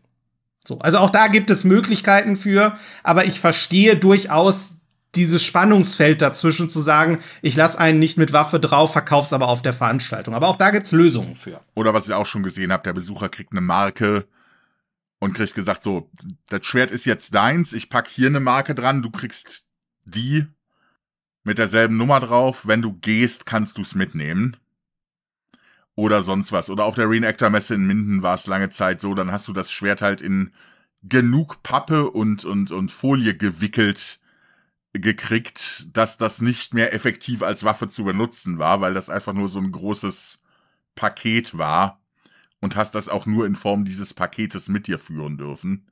[SPEAKER 2] So, also auch da gibt es Möglichkeiten für, aber ich verstehe durchaus dieses Spannungsfeld dazwischen zu sagen, ich lasse einen nicht mit Waffe drauf, verkauf's aber auf der Veranstaltung. Aber
[SPEAKER 1] auch da gibt's Lösungen für. Oder was ihr auch schon gesehen habt, der Besucher kriegt eine Marke und kriegt gesagt, so, das Schwert ist jetzt deins, ich pack hier eine Marke dran, du kriegst die mit derselben Nummer drauf. Wenn du gehst, kannst du's mitnehmen oder sonst was. Oder auf der Reenactor-Messe in Minden war es lange Zeit so, dann hast du das Schwert halt in genug Pappe und, und, und Folie gewickelt gekriegt, dass das nicht mehr effektiv als Waffe zu benutzen war, weil das einfach nur so ein großes Paket war und hast das auch nur in Form dieses Paketes mit dir führen dürfen.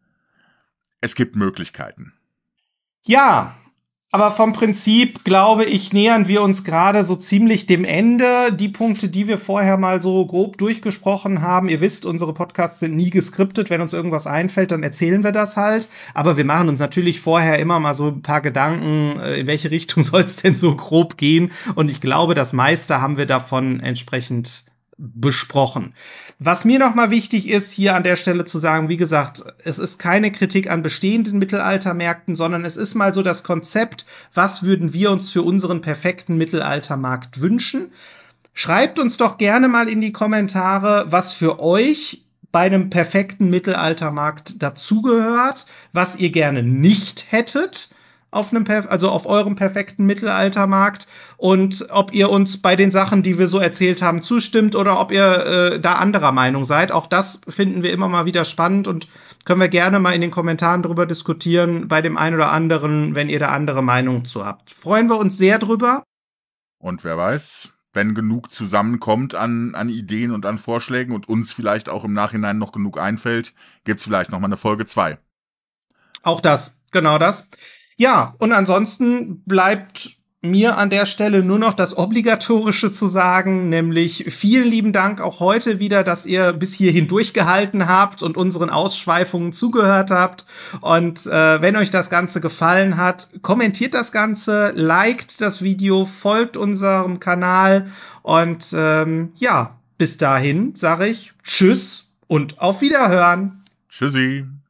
[SPEAKER 1] Es gibt Möglichkeiten. Ja,
[SPEAKER 2] aber vom Prinzip, glaube ich, nähern wir uns gerade so ziemlich dem Ende. Die Punkte, die wir vorher mal so grob durchgesprochen haben, ihr wisst, unsere Podcasts sind nie geskriptet. Wenn uns irgendwas einfällt, dann erzählen wir das halt. Aber wir machen uns natürlich vorher immer mal so ein paar Gedanken, äh, in welche Richtung soll es denn so grob gehen. Und ich glaube, das meiste haben wir davon entsprechend besprochen. Was mir nochmal wichtig ist, hier an der Stelle zu sagen, wie gesagt, es ist keine Kritik an bestehenden Mittelaltermärkten, sondern es ist mal so das Konzept, was würden wir uns für unseren perfekten Mittelaltermarkt wünschen. Schreibt uns doch gerne mal in die Kommentare, was für euch bei einem perfekten Mittelaltermarkt dazugehört, was ihr gerne nicht hättet auf einem also auf eurem perfekten Mittelaltermarkt und ob ihr uns bei den Sachen, die wir so erzählt haben, zustimmt oder ob ihr äh, da anderer Meinung seid. Auch das finden wir immer mal wieder spannend und können wir gerne mal in den Kommentaren drüber diskutieren bei dem einen oder anderen, wenn ihr da andere Meinung zu habt. Freuen wir uns sehr drüber.
[SPEAKER 1] Und wer weiß, wenn genug zusammenkommt an, an Ideen und an Vorschlägen und uns vielleicht auch im Nachhinein noch genug einfällt, gibt es vielleicht noch mal eine Folge 2. Auch das, genau das. Ja, und ansonsten
[SPEAKER 2] bleibt mir an der Stelle nur noch das Obligatorische zu sagen, nämlich vielen lieben Dank auch heute wieder, dass ihr bis hierhin durchgehalten habt und unseren Ausschweifungen zugehört habt. Und äh, wenn euch das Ganze gefallen hat, kommentiert das Ganze, liked das Video, folgt unserem Kanal. Und ähm, ja, bis dahin sage ich Tschüss und auf Wiederhören. Tschüssi.